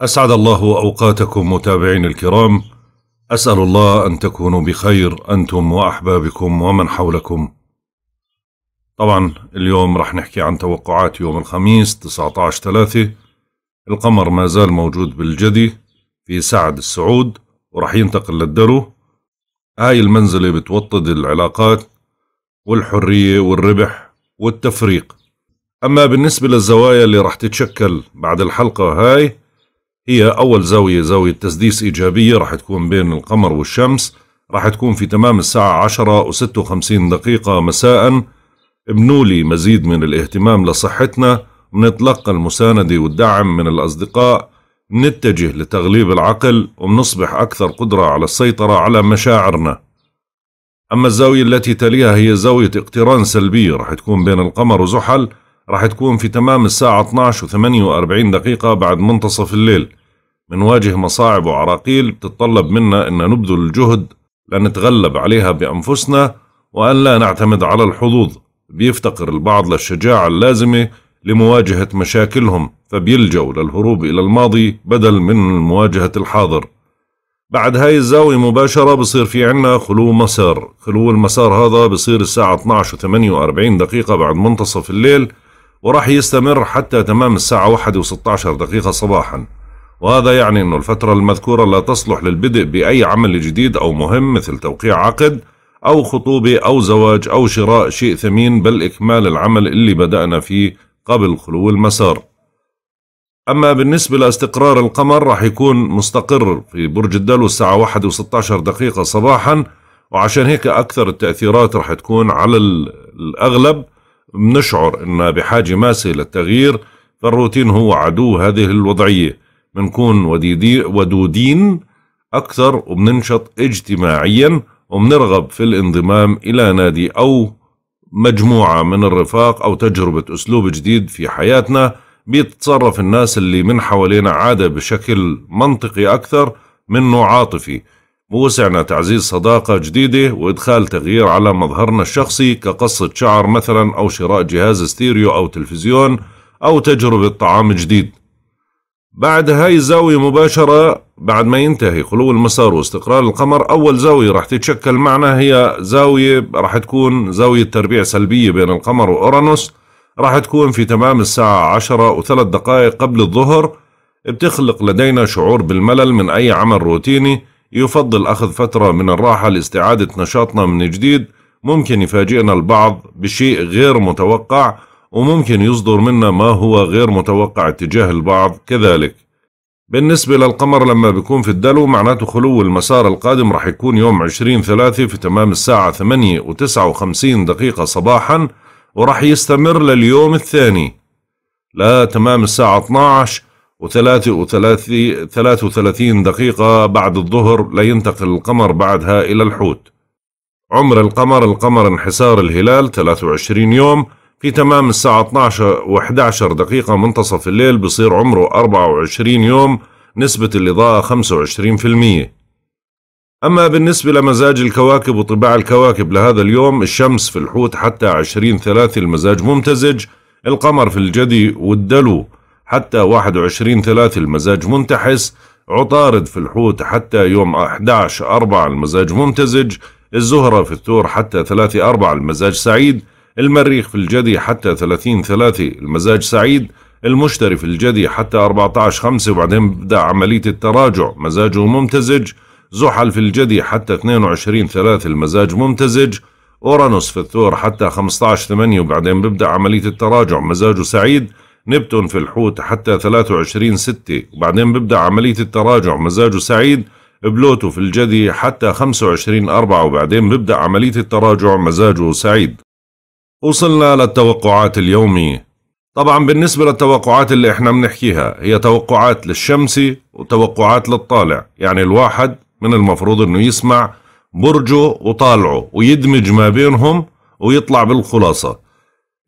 أسعد الله أوقاتكم متابعين الكرام أسأل الله أن تكونوا بخير أنتم وأحبابكم ومن حولكم طبعا اليوم رح نحكي عن توقعات يوم الخميس 19 3 القمر ما زال موجود بالجدي في سعد السعود ورح ينتقل للدرو هاي المنزلة بتوطد العلاقات والحرية والربح والتفريق أما بالنسبة للزوايا اللي رح تتشكل بعد الحلقة هاي هي أول زاوية زاوية تسديس إيجابية راح تكون بين القمر والشمس راح تكون في تمام الساعة عشرة وستة وخمسين دقيقة مساء بنولي مزيد من الاهتمام لصحتنا ونتلقى المساندة والدعم من الأصدقاء نتجه لتغليب العقل ونصبح أكثر قدرة على السيطرة على مشاعرنا أما الزاوية التي تليها هي زاوية اقتران سلبية راح تكون بين القمر وزحل راح تكون في تمام الساعة 12 و48 دقيقة بعد منتصف الليل بنواجه مصاعب وعراقيل بتتطلب منا أن نبذل الجهد لنتغلب عليها بأنفسنا وأن لا نعتمد على الحظوظ بيفتقر البعض للشجاعة اللازمة لمواجهة مشاكلهم فبيلجوا للهروب إلى الماضي بدل من مواجهة الحاضر بعد هاي الزاوية مباشرة بصير في عنا خلو مسار خلو المسار هذا بصير الساعة 12 و 48 دقيقة بعد منتصف الليل وراح يستمر حتى تمام الساعة 1 و 16 دقيقة صباحاً وهذا يعني أن الفترة المذكورة لا تصلح للبدء بأي عمل جديد أو مهم مثل توقيع عقد أو خطوبة أو زواج أو شراء شيء ثمين بل إكمال العمل اللي بدأنا فيه قبل خلو المسار أما بالنسبة لاستقرار القمر راح يكون مستقر في برج الدلو الساعة 1 و 16 دقيقة صباحا وعشان هيك أكثر التأثيرات راح تكون على الأغلب بنشعر أننا بحاجة ماسة للتغيير فالروتين هو عدو هذه الوضعية بنكون ودودين أكثر وبننشط اجتماعيا وبنرغب في الانضمام إلى نادي أو مجموعة من الرفاق أو تجربة أسلوب جديد في حياتنا بيتصرف الناس اللي من حوالينا عادة بشكل منطقي أكثر منه عاطفي بوسعنا تعزيز صداقة جديدة وإدخال تغيير على مظهرنا الشخصي كقصة شعر مثلا أو شراء جهاز ستيريو أو تلفزيون أو تجربة طعام جديد بعد هاي الزاوية مباشرة بعد ما ينتهي خلو المسار واستقرار القمر أول زاوية راح تتشكل معنا هي زاوية راح تكون زاوية تربيع سلبية بين القمر وأورانوس راح تكون في تمام الساعة عشرة وثلاث دقائق قبل الظهر بتخلق لدينا شعور بالملل من أي عمل روتيني يفضل أخذ فترة من الراحة لاستعادة نشاطنا من جديد ممكن يفاجئنا البعض بشيء غير متوقع وممكن يصدر منا ما هو غير متوقع اتجاه البعض كذلك بالنسبة للقمر لما بيكون في الدلو معناته خلو المسار القادم رح يكون يوم 20 ثلاثة في تمام الساعة ثمانية و وخمسين دقيقة صباحا ورح يستمر لليوم الثاني لا تمام الساعة 12 وثلاثة وثلاثين دقيقة بعد الظهر لينتقل القمر بعدها إلى الحوت عمر القمر القمر انحسار الهلال 23 يوم في تمام الساعة 12 و11 دقيقة منتصف الليل بصير عمره 24 يوم نسبة الإضاءة 25% أما بالنسبة لمزاج الكواكب وطباع الكواكب لهذا اليوم الشمس في الحوت حتى 20 ثلاثة المزاج ممتزج القمر في الجدي والدلو حتى 21 ثلاثة المزاج منتحس عطارد في الحوت حتى يوم 11 أربعة المزاج ممتزج الزهرة في الثور حتى 3 أربعة المزاج سعيد المريخ في الجدي حتى 30 3 المزاج سعيد المشتري في الجدي حتى 14 5 وبعدين بدأ عملية التراجع مزاجه ممتزج زحل في الجدي حتى 22 3 المزاج ممتزج أورانوس في الثور حتى 15 8 وبعدين بيبدأ عملية التراجع مزاجه سعيد نبتون في الحوت حتى 23 6 وبعدين بيبدأ عملية التراجع مزاجه سعيد بلوتو في الجدي حتى 25 4 وبعدين بيبدأ عملية التراجع مزاجه سعيد وصلنا للتوقعات اليومية طبعا بالنسبة للتوقعات اللي احنا بنحكيها هي توقعات للشمسي وتوقعات للطالع يعني الواحد من المفروض انه يسمع برجه وطالعه ويدمج ما بينهم ويطلع بالخلاصة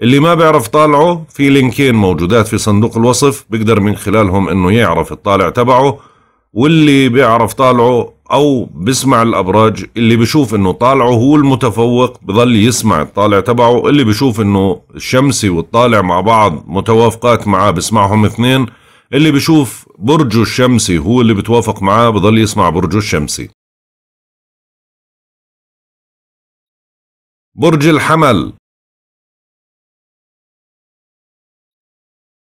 اللي ما بيعرف طالعه في لينكين موجودات في صندوق الوصف بيقدر من خلالهم انه يعرف الطالع تبعه واللي بيعرف طالعه او بسمع الابراج اللي بشوف انه طالعه هو المتفوق بضل يسمع الطالع تبعه اللي بشوف انه الشمسي والطالع مع بعض متوافقات معاه بسمعهم اثنين اللي بشوف برجه الشمسي هو اللي بتوافق معاه بضل يسمع برجه الشمسي برج الحمل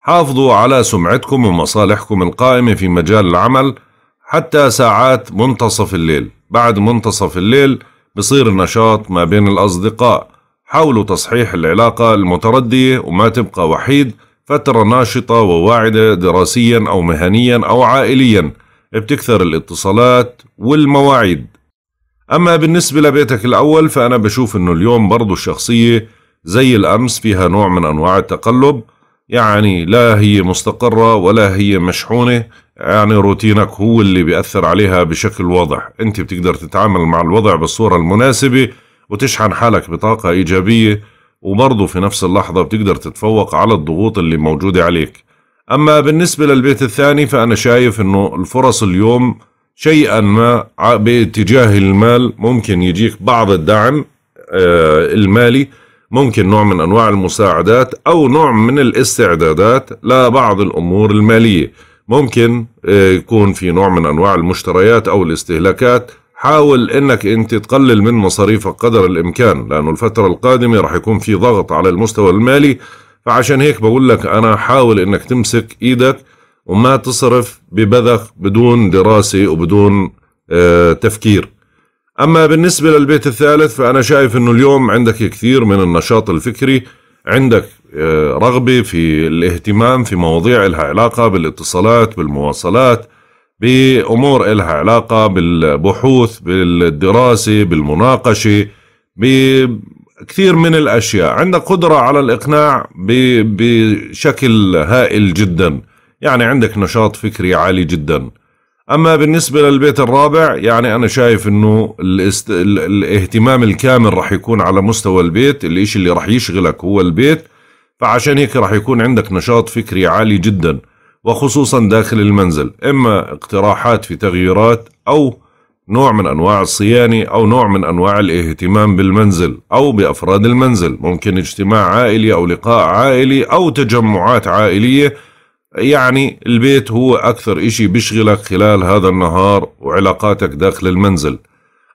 حافظوا على سمعتكم ومصالحكم القائمة في مجال العمل حتى ساعات منتصف الليل بعد منتصف الليل بصير النشاط ما بين الأصدقاء حاولوا تصحيح العلاقة المتردية وما تبقى وحيد فترة ناشطة وواعدة دراسيا أو مهنيا أو عائليا بتكثر الاتصالات والمواعيد أما بالنسبة لبيتك الأول فأنا بشوف أنه اليوم برضو الشخصية زي الأمس فيها نوع من أنواع التقلب يعني لا هي مستقرة ولا هي مشحونة يعني روتينك هو اللي بيأثر عليها بشكل واضح انت بتقدر تتعامل مع الوضع بالصورة المناسبة وتشحن حالك بطاقة إيجابية وبرضه في نفس اللحظة بتقدر تتفوق على الضغوط اللي موجودة عليك أما بالنسبة للبيت الثاني فأنا شايف أنه الفرص اليوم شيئا ما باتجاه المال ممكن يجيك بعض الدعم آه، المالي ممكن نوع من أنواع المساعدات أو نوع من الاستعدادات لبعض الأمور المالية ممكن آه، يكون في نوع من انواع المشتريات او الاستهلاكات حاول انك انت تقلل من مصاريفك قدر الامكان لانه الفتره القادمه راح يكون في ضغط على المستوى المالي فعشان هيك بقول لك انا حاول انك تمسك ايدك وما تصرف ببذخ بدون دراسه وبدون آه، تفكير اما بالنسبه للبيت الثالث فانا شايف انه اليوم عندك كثير من النشاط الفكري عندك رغبة في الاهتمام في مواضيع إلها علاقة بالاتصالات بالمواصلات بأمور إلها علاقة بالبحوث بالدراسة بالمناقشة بكثير من الأشياء عندك قدرة على الإقناع بشكل هائل جدا يعني عندك نشاط فكري عالي جدا أما بالنسبة للبيت الرابع يعني أنا شايف أنه الاهتمام الكامل رح يكون على مستوى البيت الإشي اللي رح يشغلك هو البيت فعشان هيك راح يكون عندك نشاط فكري عالي جدا وخصوصا داخل المنزل إما اقتراحات في تغييرات أو نوع من أنواع الصيانة أو نوع من أنواع الاهتمام بالمنزل أو بأفراد المنزل ممكن اجتماع عائلي أو لقاء عائلي أو تجمعات عائلية يعني البيت هو أكثر إشي بيشغلك خلال هذا النهار وعلاقاتك داخل المنزل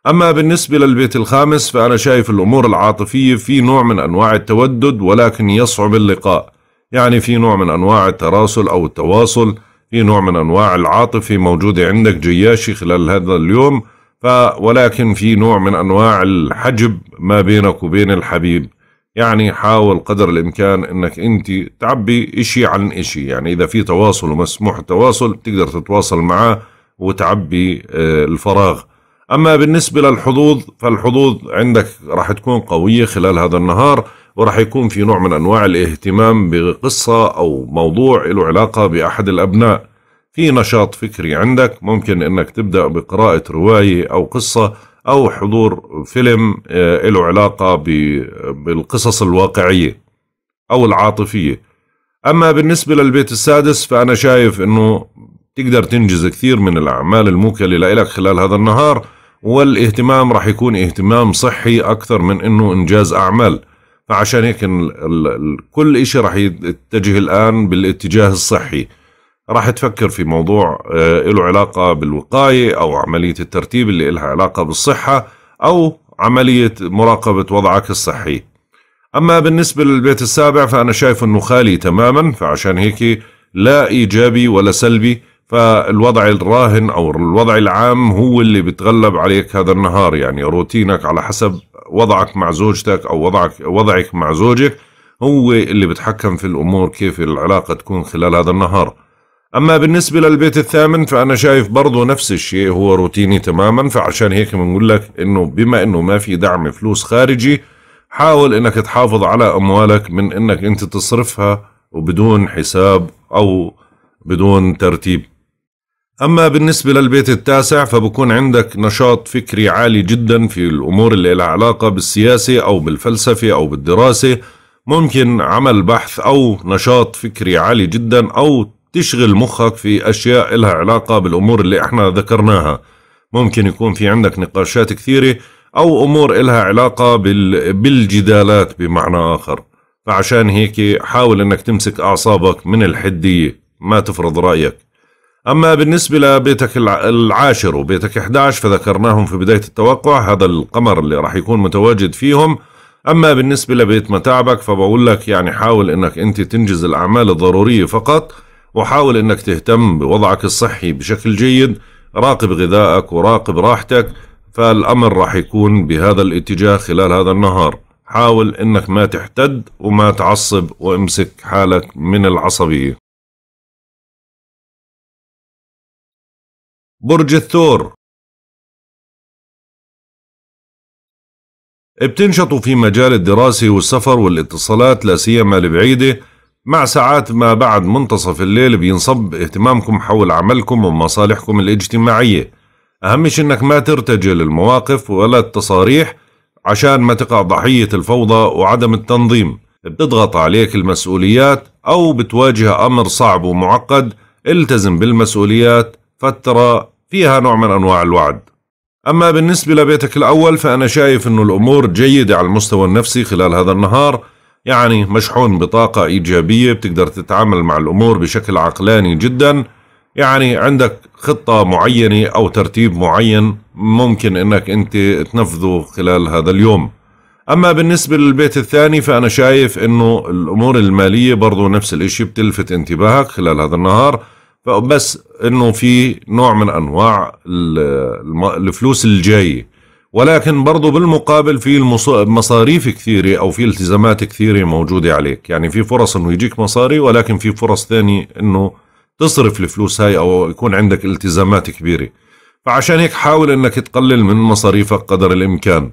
أما بالنسبة للبيت الخامس فأنا شايف الأمور العاطفية في نوع من أنواع التودد ولكن يصعب اللقاء يعني في نوع من أنواع التراسل أو التواصل في نوع من أنواع العاطفة موجودة عندك جياشي خلال هذا اليوم ف ولكن في نوع من أنواع الحجب ما بينك وبين الحبيب يعني حاول قدر الإمكان أنك أنت تعبي إشي عن إشي يعني إذا في تواصل ومسموح التواصل بتقدر تتواصل معه وتعبي آه، الفراغ أما بالنسبة للحظوظ فالحظوظ عندك راح تكون قوية خلال هذا النهار وراح يكون في نوع من أنواع الاهتمام بقصة أو موضوع له علاقة بأحد الأبناء في نشاط فكري عندك ممكن أنك تبدأ بقراءة رواية أو قصة أو حضور فيلم آه، له علاقة بالقصص الواقعية أو العاطفية أما بالنسبة للبيت السادس فأنا شايف أنه تقدر تنجز كثير من الأعمال الموكلة لك خلال هذا النهار والاهتمام راح يكون اهتمام صحي أكثر من أنه إنجاز أعمال فعشان هيك كل شيء راح يتجه الآن بالاتجاه الصحي راح تفكر في موضوع آه، له علاقة بالوقاية أو عملية الترتيب اللي لها علاقة بالصحة أو عملية مراقبة وضعك الصحي أما بالنسبة للبيت السابع فأنا شايف أنه خالي تماما فعشان هيك لا إيجابي ولا سلبي فالوضع الراهن او الوضع العام هو اللي بتغلب عليك هذا النهار يعني روتينك على حسب وضعك مع زوجتك او وضعك وضعك مع زوجك هو اللي بتحكم في الامور كيف العلاقه تكون خلال هذا النهار اما بالنسبه للبيت الثامن فانا شايف برضه نفس الشيء هو روتيني تماما فعشان هيك بنقول لك انه بما انه ما في دعم فلوس خارجي حاول انك تحافظ على اموالك من انك انت تصرفها وبدون حساب او بدون ترتيب أما بالنسبة للبيت التاسع فبكون عندك نشاط فكري عالي جدا في الأمور اللي لها علاقة بالسياسة أو بالفلسفة أو بالدراسة ممكن عمل بحث أو نشاط فكري عالي جدا أو تشغل مخك في أشياء لها علاقة بالأمور اللي احنا ذكرناها ممكن يكون في عندك نقاشات كثيرة أو أمور لها علاقة بالجدالات بمعنى آخر فعشان هيك حاول أنك تمسك أعصابك من الحدية ما تفرض رأيك أما بالنسبة لبيتك العاشر وبيتك 11 فذكرناهم في بداية التوقع هذا القمر اللي راح يكون متواجد فيهم أما بالنسبة لبيت متاعبك فبقول لك يعني حاول أنك أنت تنجز الأعمال الضرورية فقط وحاول أنك تهتم بوضعك الصحي بشكل جيد راقب غذائك وراقب راحتك فالأمر راح يكون بهذا الاتجاه خلال هذا النهار حاول أنك ما تحتد وما تعصب وامسك حالك من العصبية برج الثور بتنشطوا في مجال الدراسة والسفر والاتصالات لا سيما البعيدة مع ساعات ما بعد منتصف الليل بينصب اهتمامكم حول عملكم ومصالحكم الاجتماعية أهمش إنك ما ترتجل المواقف ولا التصاريح عشان ما تقع ضحية الفوضى وعدم التنظيم بتضغط عليك المسؤوليات أو بتواجه أمر صعب ومعقد التزم بالمسؤوليات فترة فيها نوع من أنواع الوعد أما بالنسبة لبيتك الأول فأنا شايف أنه الأمور جيدة على المستوى النفسي خلال هذا النهار يعني مشحون بطاقة إيجابية بتقدر تتعامل مع الأمور بشكل عقلاني جدا يعني عندك خطة معينة أو ترتيب معين ممكن أنك أنت تنفذه خلال هذا اليوم أما بالنسبة للبيت الثاني فأنا شايف أنه الأمور المالية برضو نفس الإشي بتلفت انتباهك خلال هذا النهار فبس انه في نوع من انواع الفلوس الجايه ولكن برضه بالمقابل في مصاريف كثيره او في التزامات كثيره موجوده عليك يعني في فرص انه يجيك مصاري ولكن في فرص ثانيه انه تصرف الفلوس هاي او يكون عندك التزامات كبيره فعشان هيك حاول انك تقلل من مصاريفك قدر الامكان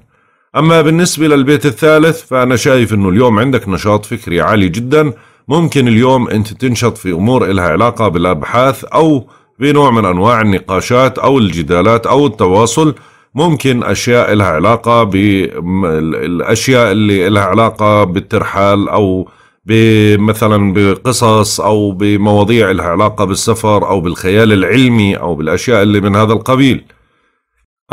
اما بالنسبه للبيت الثالث فانا شايف انه اليوم عندك نشاط فكري عالي جدا ممكن اليوم انت تنشط في امور إلها علاقه بالابحاث او بنوع من انواع النقاشات او الجدالات او التواصل ممكن اشياء لها علاقه بالاشياء اللي لها علاقه بالترحال او بمثلا بقصص او بمواضيع لها علاقه بالسفر او بالخيال العلمي او بالاشياء اللي من هذا القبيل.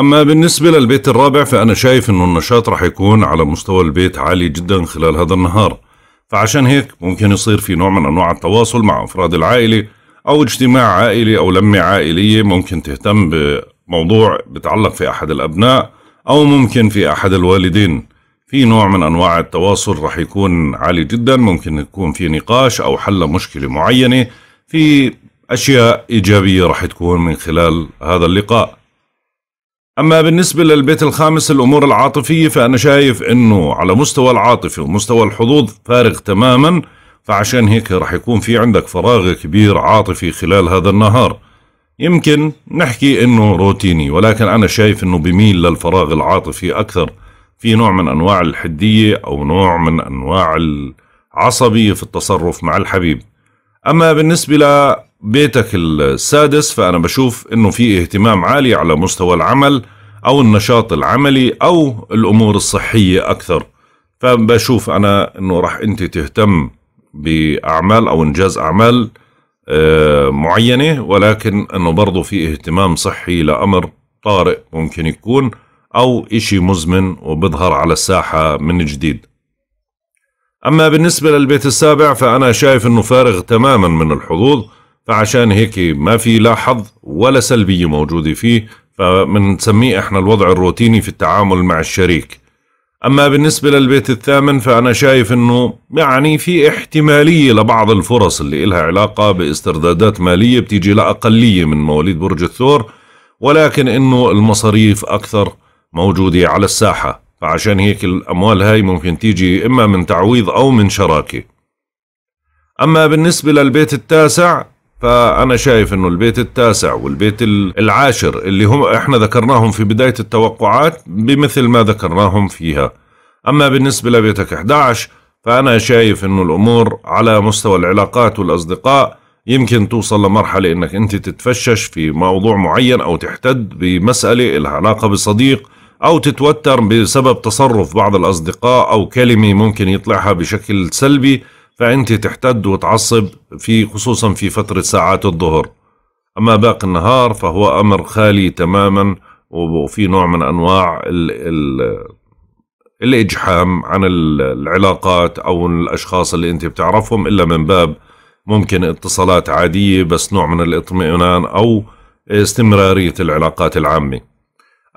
اما بالنسبه للبيت الرابع فانا شايف انه النشاط راح يكون على مستوى البيت عالي جدا خلال هذا النهار. فعشان هيك ممكن يصير في نوع من أنواع التواصل مع أفراد العائلة أو اجتماع عائلي أو لمة عائلية ممكن تهتم بموضوع بتعلق في أحد الأبناء أو ممكن في أحد الوالدين في نوع من أنواع التواصل رح يكون عالي جدا ممكن يكون في نقاش أو حل مشكلة معينة في أشياء إيجابية رح تكون من خلال هذا اللقاء أما بالنسبة للبيت الخامس الأمور العاطفية فأنا شايف أنه على مستوى العاطفة ومستوى الحظوظ فارغ تماما فعشان هيك رح يكون في عندك فراغ كبير عاطفي خلال هذا النهار يمكن نحكي أنه روتيني ولكن أنا شايف أنه بميل للفراغ العاطفي أكثر في نوع من أنواع الحدية أو نوع من أنواع العصبية في التصرف مع الحبيب أما بالنسبة بيتك السادس فأنا بشوف أنه في اهتمام عالي على مستوى العمل أو النشاط العملي أو الأمور الصحية أكثر فبشوف أنا أنه راح أنت تهتم بأعمال أو إنجاز أعمال آه، معينة ولكن أنه برضو في اهتمام صحي لأمر طارئ ممكن يكون أو إشي مزمن وبظهر على الساحة من جديد أما بالنسبة للبيت السابع فأنا شايف أنه فارغ تماما من الحظوظ فعشان هيك ما في لا حظ ولا سلبية موجودة فيه فبنسميه احنا الوضع الروتيني في التعامل مع الشريك أما بالنسبة للبيت الثامن فأنا شايف أنه يعني في احتمالية لبعض الفرص اللي إلها علاقة باستردادات مالية بتيجي لأقلية من مواليد برج الثور ولكن أنه المصاريف أكثر موجودة على الساحة فعشان هيك الأموال هاي ممكن تيجي إما من تعويض أو من شراكة أما بالنسبة للبيت التاسع فأنا شايف أنه البيت التاسع والبيت العاشر اللي هم إحنا ذكرناهم في بداية التوقعات بمثل ما ذكرناهم فيها أما بالنسبة لبيتك 11 فأنا شايف أنه الأمور على مستوى العلاقات والأصدقاء يمكن توصل لمرحلة أنك أنت تتفشش في موضوع معين أو تحتد بمسألة لها علاقة بصديق أو تتوتر بسبب تصرف بعض الأصدقاء أو كلمة ممكن يطلعها بشكل سلبي فأنت تحتد وتعصب في خصوصا في فترة ساعات الظهر أما باقي النهار فهو أمر خالي تماما وفي نوع من أنواع الـ الـ الإجحام عن العلاقات أو الأشخاص اللي أنت بتعرفهم إلا من باب ممكن اتصالات عادية بس نوع من الاطمئنان أو استمرارية العلاقات العامة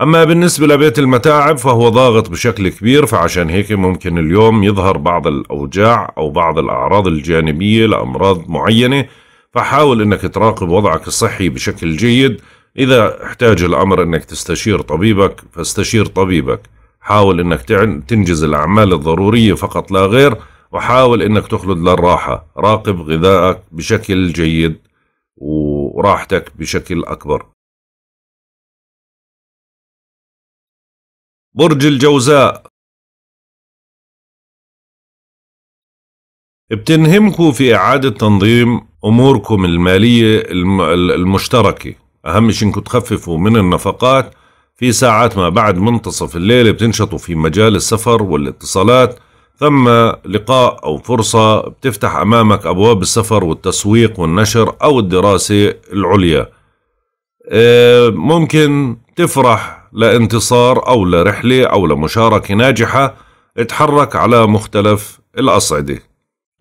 أما بالنسبة لبيت المتاعب فهو ضاغط بشكل كبير فعشان هيك ممكن اليوم يظهر بعض الأوجاع أو بعض الأعراض الجانبية لأمراض معينة فحاول أنك تراقب وضعك الصحي بشكل جيد إذا احتاج الأمر أنك تستشير طبيبك فاستشير طبيبك حاول أنك تنجز الأعمال الضرورية فقط لا غير وحاول أنك تخلد للراحة راقب غذائك بشكل جيد وراحتك بشكل أكبر برج الجوزاء بتنهمكم في إعادة تنظيم أموركم المالية المشتركة أهم شيء إنكم تخففوا من النفقات في ساعات ما بعد منتصف الليل بتنشطوا في مجال السفر والاتصالات ثم لقاء أو فرصة بتفتح أمامك أبواب السفر والتسويق والنشر أو الدراسة العليا آه، ممكن تفرح لا انتصار أو لرحلة أو لمشاركة ناجحة اتحرك على مختلف الأصعدة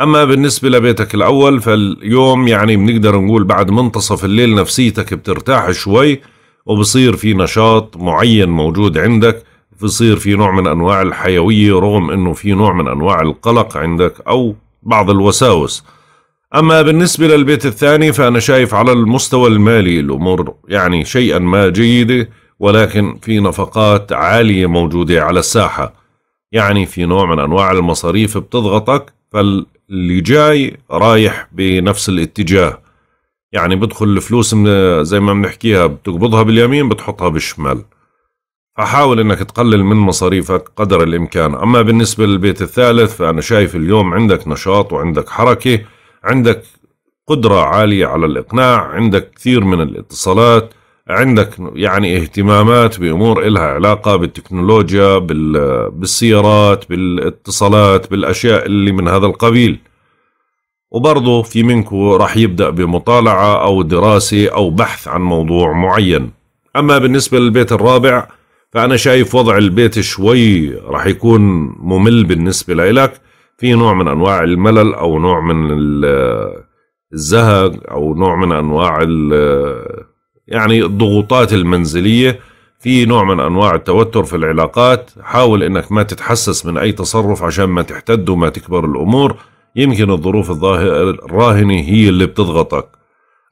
أما بالنسبة لبيتك الأول فاليوم يعني بنقدر نقول بعد منتصف الليل نفسيتك بترتاح شوي وبصير في نشاط معين موجود عندك بصير في نوع من أنواع الحيوية رغم أنه في نوع من أنواع القلق عندك أو بعض الوساوس أما بالنسبة للبيت الثاني فأنا شايف على المستوى المالي الأمور يعني شيئا ما جيدة ولكن في نفقات عالية موجودة على الساحة يعني في نوع من أنواع المصاريف بتضغطك فاللي جاي رايح بنفس الاتجاه يعني بدخل الفلوس زي ما بنحكيها بتقبضها باليمين بتحطها بالشمال فحاول انك تقلل من مصاريفك قدر الامكان اما بالنسبة للبيت الثالث فانا شايف اليوم عندك نشاط وعندك حركة عندك قدرة عالية على الاقناع عندك كثير من الاتصالات عندك يعني اهتمامات بامور إلها علاقه بالتكنولوجيا بالسيارات بالاتصالات بالاشياء اللي من هذا القبيل وبرضه في منكم راح يبدا بمطالعه او دراسه او بحث عن موضوع معين اما بالنسبه للبيت الرابع فانا شايف وضع البيت شوي راح يكون ممل بالنسبه لإلك في نوع من انواع الملل او نوع من الزهق او نوع من انواع يعني الضغوطات المنزلية في نوع من أنواع التوتر في العلاقات حاول أنك ما تتحسس من أي تصرف عشان ما تحتد وما تكبر الأمور يمكن الظروف الراهنة هي اللي بتضغطك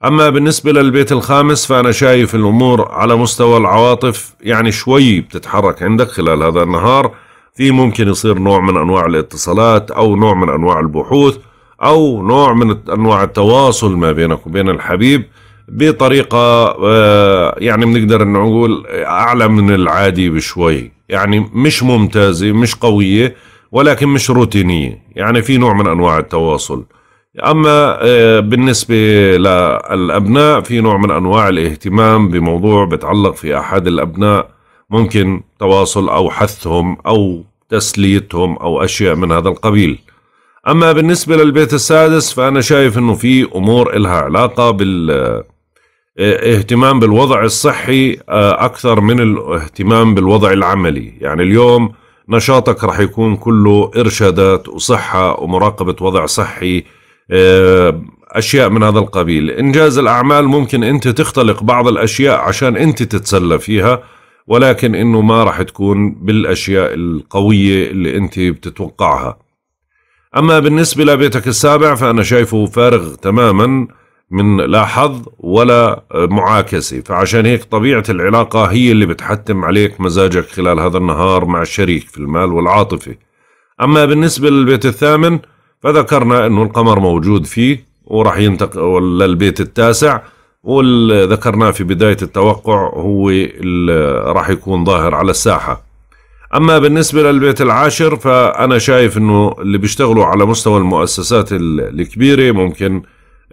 أما بالنسبة للبيت الخامس فأنا شايف الأمور على مستوى العواطف يعني شوي بتتحرك عندك خلال هذا النهار في ممكن يصير نوع من أنواع الاتصالات أو نوع من أنواع البحوث أو نوع من أنواع التواصل ما بينك وبين الحبيب بطريقة آه، يعني بنقدر نقول أعلى من العادي بشوي يعني مش ممتازة مش قوية ولكن مش روتينية يعني في نوع من أنواع التواصل أما آه، بالنسبة للأبناء في نوع من أنواع الاهتمام بموضوع بتعلق في أحد الأبناء ممكن تواصل أو حثهم أو تسليتهم أو أشياء من هذا القبيل أما بالنسبة للبيت السادس فأنا شايف أنه في أمور إلها علاقة بال آه، اهتمام بالوضع الصحي آه، اكثر من الاهتمام بالوضع العملي يعني اليوم نشاطك رح يكون كله ارشادات وصحه ومراقبه وضع صحي آه، اشياء من هذا القبيل انجاز الاعمال ممكن انت تختلق بعض الاشياء عشان انت تتسلى فيها ولكن انه ما راح تكون بالاشياء القويه اللي انت بتتوقعها اما بالنسبه لبيتك السابع فانا شايفه فارغ تماما من لا حظ ولا معاكسة فعشان هيك طبيعة العلاقة هي اللي بتحتم عليك مزاجك خلال هذا النهار مع الشريك في المال والعاطفة أما بالنسبة للبيت الثامن فذكرنا أنه القمر موجود فيه وراح ينتقل للبيت التاسع واللي في بداية التوقع هو راح يكون ظاهر على الساحة أما بالنسبة للبيت العاشر فأنا شايف أنه اللي بيشتغلوا على مستوى المؤسسات الكبيرة ممكن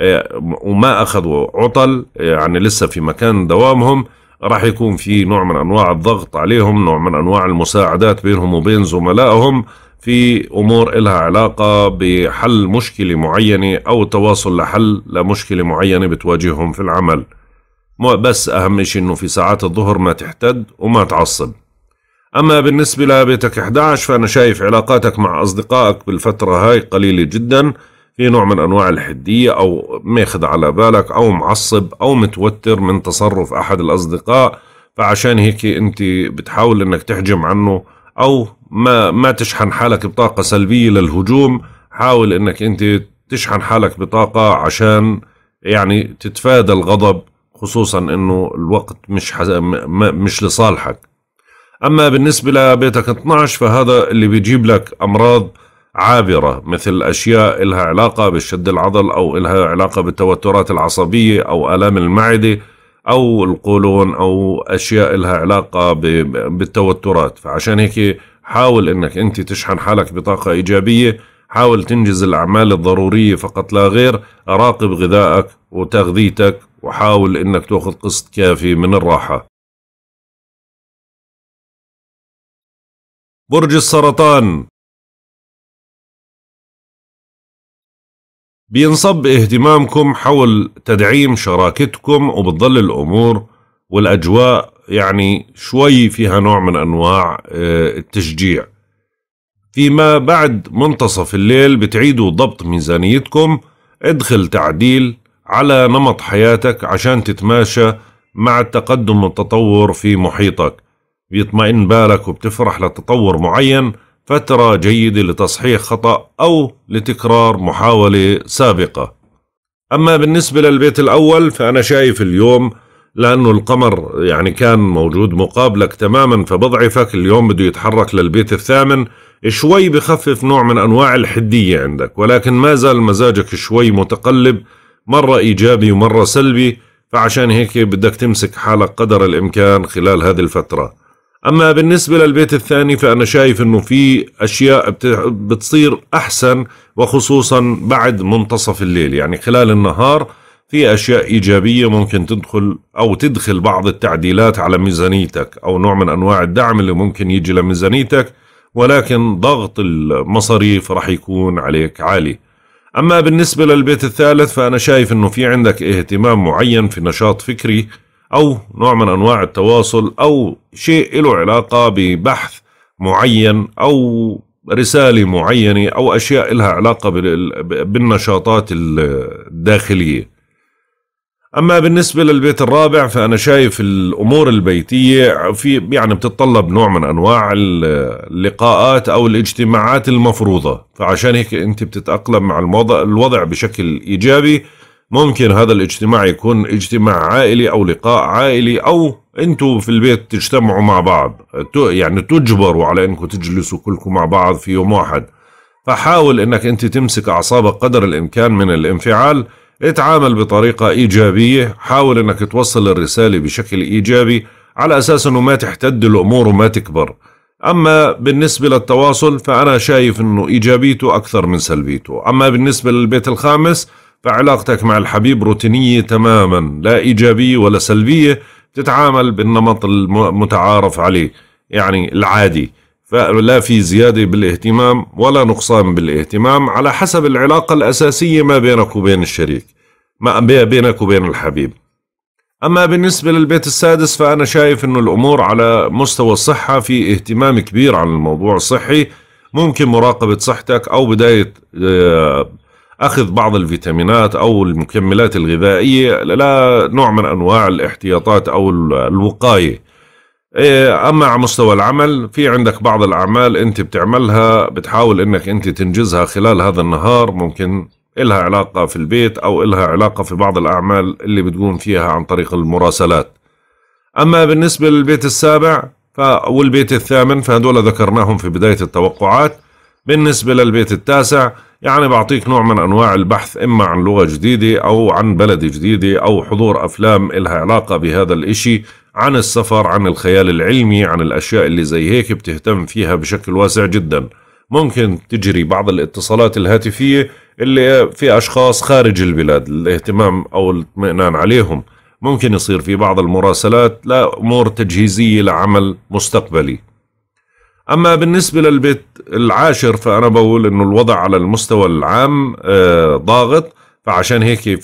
آه، وما اخذوا عطل آه، يعني لسه في مكان دوامهم راح يكون في نوع من انواع الضغط عليهم نوع من انواع المساعدات بينهم وبين زملائهم في امور لها علاقه بحل مشكله معينه او التواصل لحل لمشكله معينه بتواجههم في العمل مو بس اهم شيء انه في ساعات الظهر ما تحتد وما تعصب اما بالنسبه لبيتك 11 فانا شايف علاقاتك مع اصدقائك بالفتره هاي قليله جدا في نوع من انواع الحديه او ماخذ على بالك او معصب او متوتر من تصرف احد الاصدقاء فعشان هيك انت بتحاول انك تحجم عنه او ما ما تشحن حالك بطاقه سلبيه للهجوم حاول انك انت تشحن حالك بطاقه عشان يعني تتفادى الغضب خصوصا انه الوقت مش مش لصالحك اما بالنسبه لبيتك 12 فهذا اللي بيجيب لك امراض عابرة مثل أشياء إلها علاقة بالشد العضل أو إلها علاقة بالتوترات العصبية أو آلام المعدة أو القولون أو أشياء إلها علاقة بالتوترات فعشان هيك حاول إنك أنت تشحن حالك بطاقة إيجابية حاول تنجز الأعمال الضرورية فقط لا غير راقب غذائك وتغذيتك وحاول إنك تأخذ قسط كافي من الراحة برج السرطان بينصب اهتمامكم حول تدعيم شراكتكم وبتضل الأمور والأجواء يعني شوي فيها نوع من أنواع آه، التشجيع فيما بعد منتصف الليل بتعيدوا ضبط ميزانيتكم ادخل تعديل على نمط حياتك عشان تتماشى مع التقدم والتطور في محيطك بيطمئن بالك وبتفرح لتطور معين فترة جيدة لتصحيح خطأ أو لتكرار محاولة سابقة أما بالنسبة للبيت الأول فأنا شايف اليوم لأنه القمر يعني كان موجود مقابلك تماما فبضعفك اليوم بده يتحرك للبيت الثامن شوي بخفف نوع من أنواع الحدية عندك ولكن ما زال مزاجك شوي متقلب مرة إيجابي ومرة سلبي فعشان هيك بدك تمسك حالك قدر الإمكان خلال هذه الفترة اما بالنسبه للبيت الثاني فانا شايف انه في اشياء بتصير احسن وخصوصا بعد منتصف الليل يعني خلال النهار في اشياء ايجابيه ممكن تدخل او تدخل بعض التعديلات على ميزانيتك او نوع من انواع الدعم اللي ممكن يجي لميزانيتك ولكن ضغط المصاريف راح يكون عليك عالي اما بالنسبه للبيت الثالث فانا شايف انه في عندك اهتمام معين في نشاط فكري أو نوع من أنواع التواصل أو شيء له علاقة ببحث معين أو رسالة معينة أو أشياء لها علاقة بالنشاطات الداخلية أما بالنسبة للبيت الرابع فأنا شايف الأمور البيتية في يعني بتتطلب نوع من أنواع اللقاءات أو الاجتماعات المفروضة فعشان هيك أنت بتتأقلم مع الوضع بشكل إيجابي ممكن هذا الاجتماع يكون اجتماع عائلي او لقاء عائلي او انتوا في البيت تجتمعوا مع بعض يعني تجبروا على انكم تجلسوا كلكم مع بعض في يوم واحد فحاول انك انت تمسك اعصابك قدر الامكان من الانفعال اتعامل بطريقة ايجابية حاول انك توصل الرسالة بشكل ايجابي على اساس انه ما تحتد الامور وما تكبر اما بالنسبة للتواصل فانا شايف انه ايجابيته اكثر من سلبيته اما بالنسبة للبيت الخامس فعلاقتك مع الحبيب روتينية تماما لا إيجابية ولا سلبية تتعامل بالنمط المتعارف عليه يعني العادي فلا في زيادة بالاهتمام ولا نقصان بالاهتمام على حسب العلاقة الأساسية ما بينك وبين الشريك ما بينك وبين الحبيب أما بالنسبة للبيت السادس فأنا شايف أنه الأمور على مستوى الصحة في اهتمام كبير عن الموضوع الصحي ممكن مراقبة صحتك أو بداية آه، اخذ بعض الفيتامينات او المكملات الغذائيه لنوع من انواع الاحتياطات او الوقايه إيه، اما على مستوى العمل في عندك بعض الاعمال انت بتعملها بتحاول انك انت تنجزها خلال هذا النهار ممكن إلها علاقة في البيت أو إلها علاقة في بعض الأعمال اللي بتقوم فيها عن طريق المراسلات أما بالنسبة للبيت السابع ف... والبيت الثامن فهذول ذكرناهم في بداية التوقعات بالنسبة للبيت التاسع يعني بعطيك نوع من أنواع البحث إما عن لغة جديدة أو عن بلد جديدة أو حضور أفلام إلها علاقة بهذا الإشي عن السفر عن الخيال العلمي عن الأشياء اللي زي هيك بتهتم فيها بشكل واسع جدا ممكن تجري بعض الاتصالات الهاتفية اللي في أشخاص خارج البلاد الاهتمام أو الاطمئنان عليهم ممكن يصير في بعض المراسلات لأمور تجهيزية لعمل مستقبلي أما بالنسبة للبيت العاشر فأنا بقول إنه الوضع على المستوى العام آه، ضاغط فعشان هيك في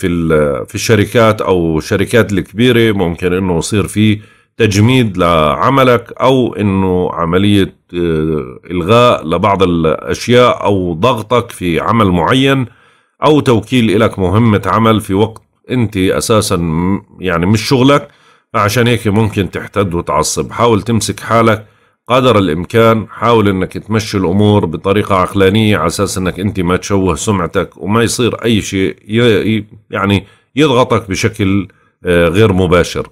في الشركات أو الشركات الكبيرة ممكن إنه يصير في تجميد لعملك أو إنه عملية آه، إلغاء لبعض الأشياء أو ضغطك في عمل معين أو توكيل لك مهمة عمل في وقت أنت أساسا يعني مش شغلك فعشان هيك ممكن تحتد وتعصب حاول تمسك حالك قدر الامكان حاول انك تمشي الامور بطريقه عقلانيه على اساس انك انت ما تشوه سمعتك وما يصير اي شيء يعني يضغطك بشكل آه، غير مباشر.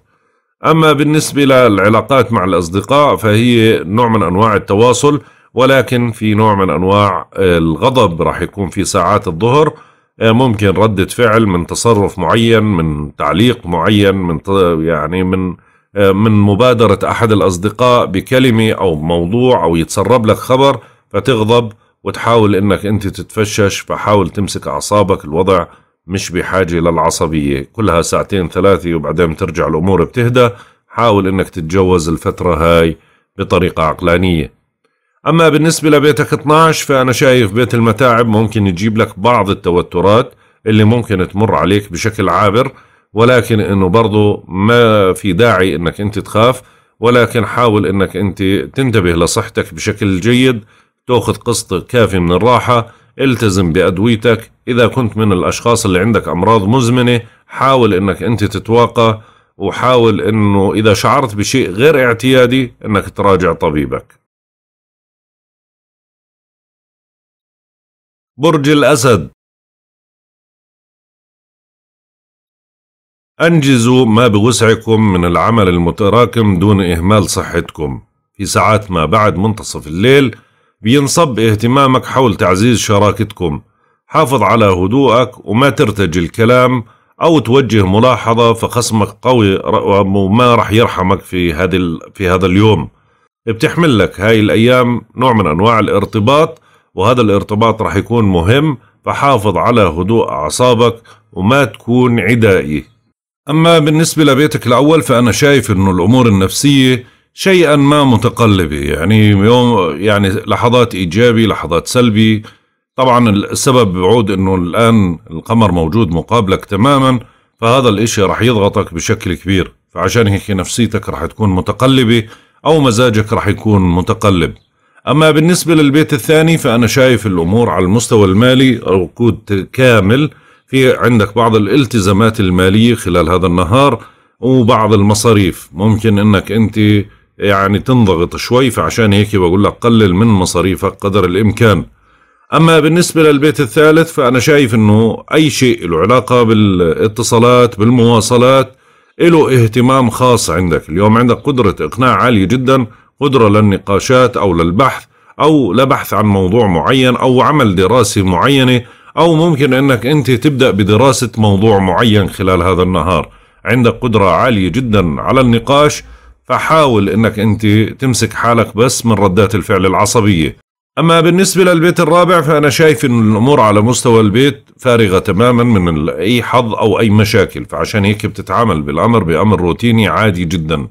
اما بالنسبه للعلاقات مع الاصدقاء فهي نوع من انواع التواصل ولكن في نوع من انواع آه، الغضب راح يكون في ساعات الظهر آه، ممكن ردة فعل من تصرف معين من تعليق معين من يعني من من مبادرة أحد الأصدقاء بكلمة أو موضوع أو يتسرب لك خبر فتغضب وتحاول إنك أنت تتفشش فحاول تمسك أعصابك الوضع مش بحاجة للعصبية كلها ساعتين ثلاثة وبعدين ترجع الأمور بتهدى حاول إنك تتجوز الفترة هاي بطريقة عقلانية أما بالنسبة لبيتك 12 فأنا شايف بيت المتاعب ممكن يجيب لك بعض التوترات اللي ممكن تمر عليك بشكل عابر ولكن انه برضه ما في داعي انك انت تخاف ولكن حاول انك انت تنتبه لصحتك بشكل جيد تاخذ قسط كافي من الراحه التزم بادويتك اذا كنت من الاشخاص اللي عندك امراض مزمنه حاول انك انت تتواقى وحاول انه اذا شعرت بشيء غير اعتيادي انك تراجع طبيبك برج الاسد أنجزوا ما بوسعكم من العمل المتراكم دون إهمال صحتكم في ساعات ما بعد منتصف الليل بينصب اهتمامك حول تعزيز شراكتكم حافظ على هدوءك وما ترتج الكلام أو توجه ملاحظة فخصمك قوي وما رح يرحمك في هذه في هذا اليوم بتحمل لك هاي الأيام نوع من أنواع الارتباط وهذا الارتباط رح يكون مهم فحافظ على هدوء أعصابك وما تكون عدائي أما بالنسبة لبيتك الأول فأنا شايف إنه الأمور النفسية شيئا ما متقلبة يعني يوم يعني لحظات إيجابي لحظات سلبي طبعا السبب بعود إنه الآن القمر موجود مقابلك تماما فهذا الإشي رح يضغطك بشكل كبير فعشان هيك نفسيتك رح تكون متقلبة أو مزاجك رح يكون متقلب أما بالنسبة للبيت الثاني فأنا شايف الأمور على المستوى المالي ركود كامل في عندك بعض الالتزامات المالية خلال هذا النهار وبعض المصاريف ممكن انك انت يعني تنضغط شوي فعشان هيك بقول لك قلل من مصاريفك قدر الامكان اما بالنسبه للبيت الثالث فانا شايف انه اي شيء له علاقه بالاتصالات بالمواصلات له اهتمام خاص عندك اليوم عندك قدره اقناع عاليه جدا قدره للنقاشات او للبحث او لبحث عن موضوع معين او عمل دراسه معينه أو ممكن أنك أنت تبدأ بدراسة موضوع معين خلال هذا النهار عندك قدرة عالية جدا على النقاش فحاول أنك أنت تمسك حالك بس من ردات الفعل العصبية أما بالنسبة للبيت الرابع فأنا شايف أن الأمور على مستوى البيت فارغة تماما من أي حظ أو أي مشاكل فعشان هيك بتتعامل بالأمر بأمر روتيني عادي جداً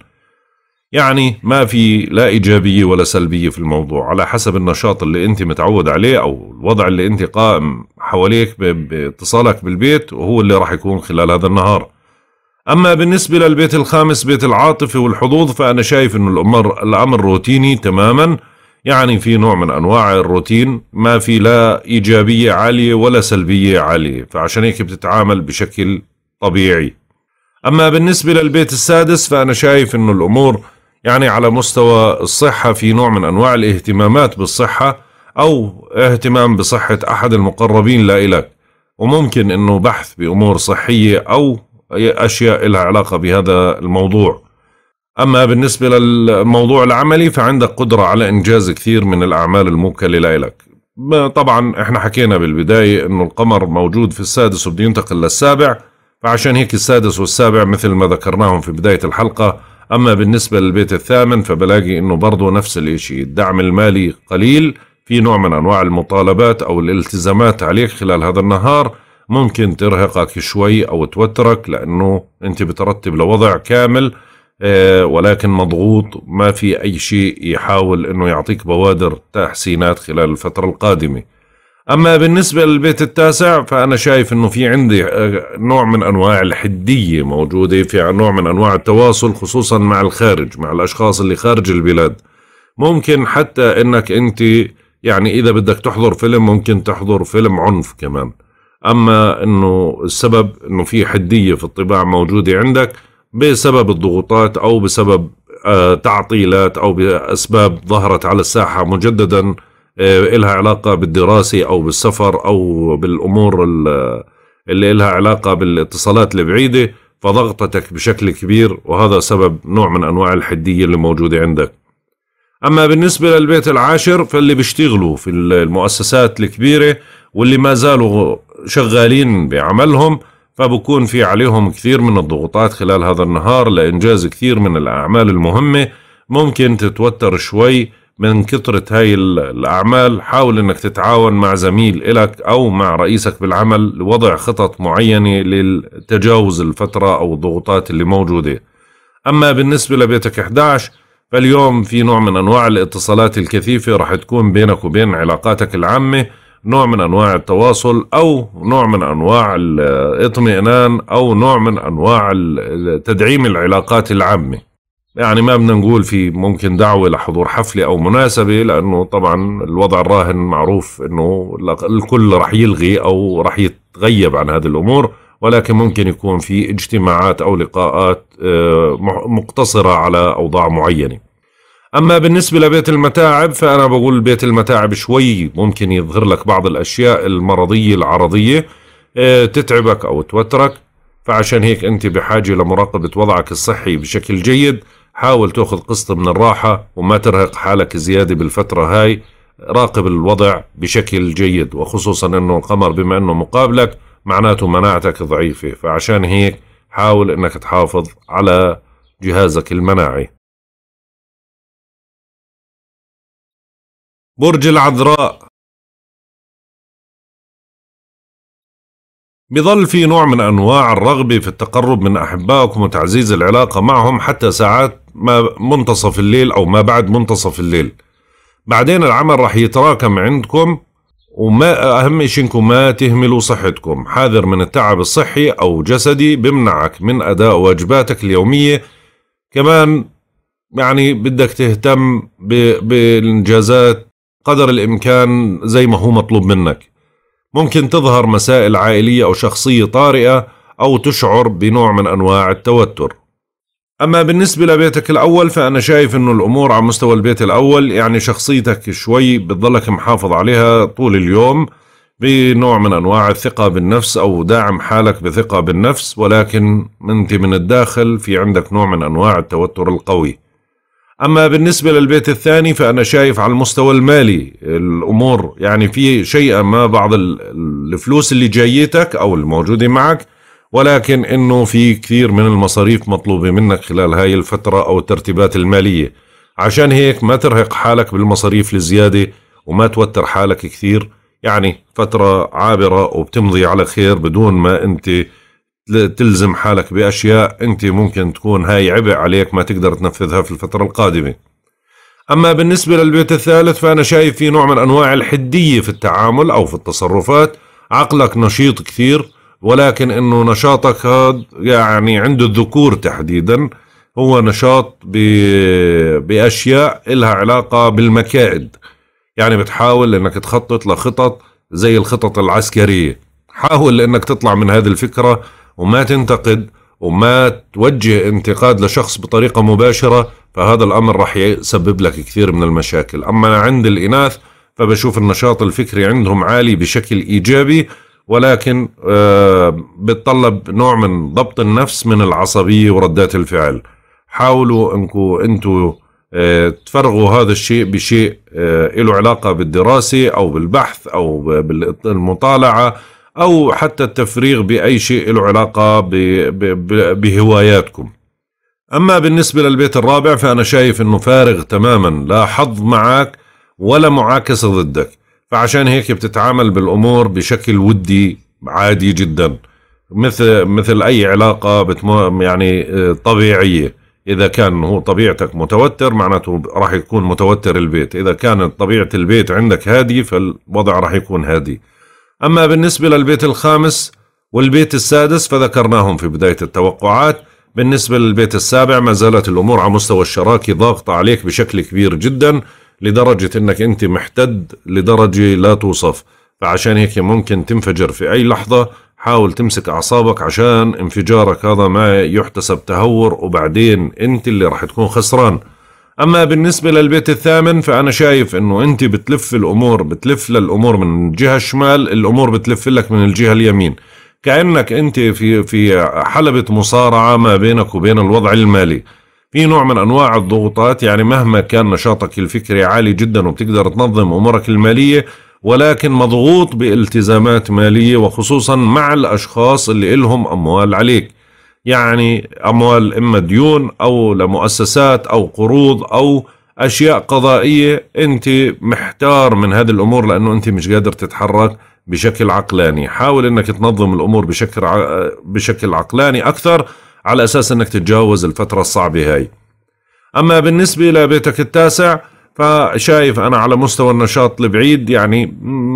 يعني ما في لا إيجابية ولا سلبية في الموضوع على حسب النشاط اللي أنت متعود عليه أو الوضع اللي أنت قائم حواليك باتصالك بالبيت وهو اللي راح يكون خلال هذا النهار أما بالنسبة للبيت الخامس بيت العاطفة والحظوظ فأنا شايف أنه الأمر, الأمر روتيني تماما يعني في نوع من أنواع الروتين ما في لا إيجابية عالية ولا سلبية عالية فعشان هيك بتتعامل بشكل طبيعي أما بالنسبة للبيت السادس فأنا شايف أنه الأمور يعني على مستوى الصحة في نوع من أنواع الاهتمامات بالصحة أو اهتمام بصحة أحد المقربين لا إلك وممكن أنه بحث بأمور صحية أو أشياء لها علاقة بهذا الموضوع أما بالنسبة للموضوع العملي فعندك قدرة على إنجاز كثير من الأعمال الموكلة لإلك طبعا احنا حكينا بالبداية أنه القمر موجود في السادس وبده ينتقل للسابع فعشان هيك السادس والسابع مثل ما ذكرناهم في بداية الحلقة أما بالنسبة للبيت الثامن فبلاقي أنه برضه نفس الإشي الدعم المالي قليل في نوع من أنواع المطالبات أو الالتزامات عليك خلال هذا النهار ممكن ترهقك شوي أو توترك لأنه أنت بترتب لوضع كامل آه، ولكن مضغوط ما في أي شيء يحاول أنه يعطيك بوادر تحسينات خلال الفترة القادمة اما بالنسبه للبيت التاسع فانا شايف انه في عندي آه، نوع من انواع الحديه موجوده في نوع من انواع التواصل خصوصا مع الخارج مع الاشخاص اللي خارج البلاد ممكن حتى انك انت يعني اذا بدك تحضر فيلم ممكن تحضر فيلم عنف كمان اما انه السبب انه في حديه في الطباع موجوده عندك بسبب الضغوطات او بسبب آه، تعطيلات او باسباب ظهرت على الساحه مجددا آه، إلها علاقة بالدراسة أو بالسفر أو بالأمور اللي إلها علاقة بالاتصالات البعيدة فضغطتك بشكل كبير وهذا سبب نوع من أنواع الحدية اللي موجودة عندك أما بالنسبة للبيت العاشر فاللي بيشتغلوا في المؤسسات الكبيرة واللي ما زالوا شغالين بعملهم فبكون في عليهم كثير من الضغوطات خلال هذا النهار لإنجاز كثير من الأعمال المهمة ممكن تتوتر شوي من كثرة هاي الأعمال حاول أنك تتعاون مع زميل إلك أو مع رئيسك بالعمل لوضع خطط معينة للتجاوز الفترة أو الضغوطات اللي موجودة أما بالنسبة لبيتك 11 فاليوم في نوع من أنواع الاتصالات الكثيفة رح تكون بينك وبين علاقاتك العامة نوع من أنواع التواصل أو نوع من أنواع الاطمئنان أو نوع من أنواع تدعيم العلاقات العامة يعني ما بدنا نقول في ممكن دعوة لحضور حفلة أو مناسبة لأنه طبعا الوضع الراهن معروف أنه الكل رح يلغي أو رح يتغيب عن هذه الأمور ولكن ممكن يكون في اجتماعات أو لقاءات آه، مقتصرة على أوضاع معينة أما بالنسبة لبيت المتاعب فأنا بقول بيت المتاعب شوي ممكن يظهر لك بعض الأشياء المرضية العرضية آه، تتعبك أو توترك فعشان هيك أنت بحاجة لمراقبة وضعك الصحي بشكل جيد حاول تاخذ قسط من الراحة وما ترهق حالك زيادة بالفترة هاي راقب الوضع بشكل جيد وخصوصا انه القمر بما انه مقابلك معناته مناعتك ضعيفة فعشان هيك حاول انك تحافظ على جهازك المناعي برج العذراء بظل في نوع من أنواع الرغبة في التقرب من أحبائكم وتعزيز العلاقة معهم حتى ساعات ما منتصف الليل أو ما بعد منتصف الليل بعدين العمل راح يتراكم عندكم وما أهم شيء إنكم ما تهملوا صحتكم حاذر من التعب الصحي أو جسدي بمنعك من أداء واجباتك اليومية كمان يعني بدك تهتم بالإنجازات قدر الإمكان زي ما هو مطلوب منك ممكن تظهر مسائل عائلية أو شخصية طارئة أو تشعر بنوع من أنواع التوتر أما بالنسبة لبيتك الأول فأنا شايف إنه الأمور على مستوى البيت الأول يعني شخصيتك شوي بتضلك محافظ عليها طول اليوم بنوع من أنواع الثقة بالنفس أو داعم حالك بثقة بالنفس ولكن أنت من الداخل في عندك نوع من أنواع التوتر القوي أما بالنسبة للبيت الثاني فأنا شايف على المستوى المالي الأمور يعني في شيئا ما بعض الفلوس اللي جايتك أو الموجودة معك ولكن انه في كثير من المصاريف مطلوبة منك خلال هاي الفترة او الترتيبات المالية عشان هيك ما ترهق حالك بالمصاريف الزيادة وما توتر حالك كثير يعني فترة عابرة وبتمضي على خير بدون ما انت تلزم حالك بأشياء انت ممكن تكون هاي عبء عليك ما تقدر تنفذها في الفترة القادمة أما بالنسبة للبيت الثالث فأنا شايف في نوع من أنواع الحدية في التعامل أو في التصرفات عقلك نشيط كثير ولكن انه نشاطك هذا يعني عند الذكور تحديدا هو نشاط باشياء لها علاقه بالمكائد يعني بتحاول انك تخطط لخطط زي الخطط العسكريه حاول انك تطلع من هذه الفكره وما تنتقد وما توجه انتقاد لشخص بطريقه مباشره فهذا الامر راح يسبب لك كثير من المشاكل اما عند الاناث فبشوف النشاط الفكري عندهم عالي بشكل ايجابي ولكن آه، بتطلب نوع من ضبط النفس من العصبية وردات الفعل حاولوا انكم انتوا آه، تفرغوا هذا الشيء بشيء آه، له علاقة بالدراسة أو بالبحث أو بالمطالعة أو حتى التفريغ بأي شيء له علاقة بهواياتكم أما بالنسبة للبيت الرابع فأنا شايف أنه فارغ تماما لا حظ معك ولا معاكسة ضدك فعشان هيك بتتعامل بالامور بشكل ودي عادي جدا مثل مثل اي علاقه بتمو يعني آه، طبيعيه اذا كان هو طبيعتك متوتر معناته راح يكون متوتر البيت اذا كانت طبيعه البيت عندك هادي فالوضع راح يكون هادي اما بالنسبه للبيت الخامس والبيت السادس فذكرناهم في بدايه التوقعات بالنسبه للبيت السابع ما زالت الامور على مستوى الشراكه ضاغطه عليك بشكل كبير جدا لدرجة انك انت محتد لدرجة لا توصف فعشان هيك ممكن تنفجر في اي لحظة حاول تمسك اعصابك عشان انفجارك هذا ما يحتسب تهور وبعدين انت اللي راح تكون خسران اما بالنسبة للبيت الثامن فانا شايف انه انت بتلف الامور بتلف للامور من الجهة الشمال الامور بتلف لك من الجهة اليمين كانك انت في في حلبة مصارعة ما بينك وبين الوضع المالي في نوع من انواع الضغوطات يعني مهما كان نشاطك الفكري عالي جدا وبتقدر تنظم امورك الماليه ولكن مضغوط بالتزامات ماليه وخصوصا مع الاشخاص اللي لهم اموال عليك يعني اموال اما ديون او لمؤسسات او قروض او اشياء قضائيه انت محتار من هذه الامور لانه انت مش قادر تتحرك بشكل عقلاني حاول انك تنظم الامور بشكل بشكل عقلاني اكثر على أساس أنك تتجاوز الفترة الصعبة هاي أما بالنسبة لبيتك التاسع فشايف أنا على مستوى النشاط البعيد يعني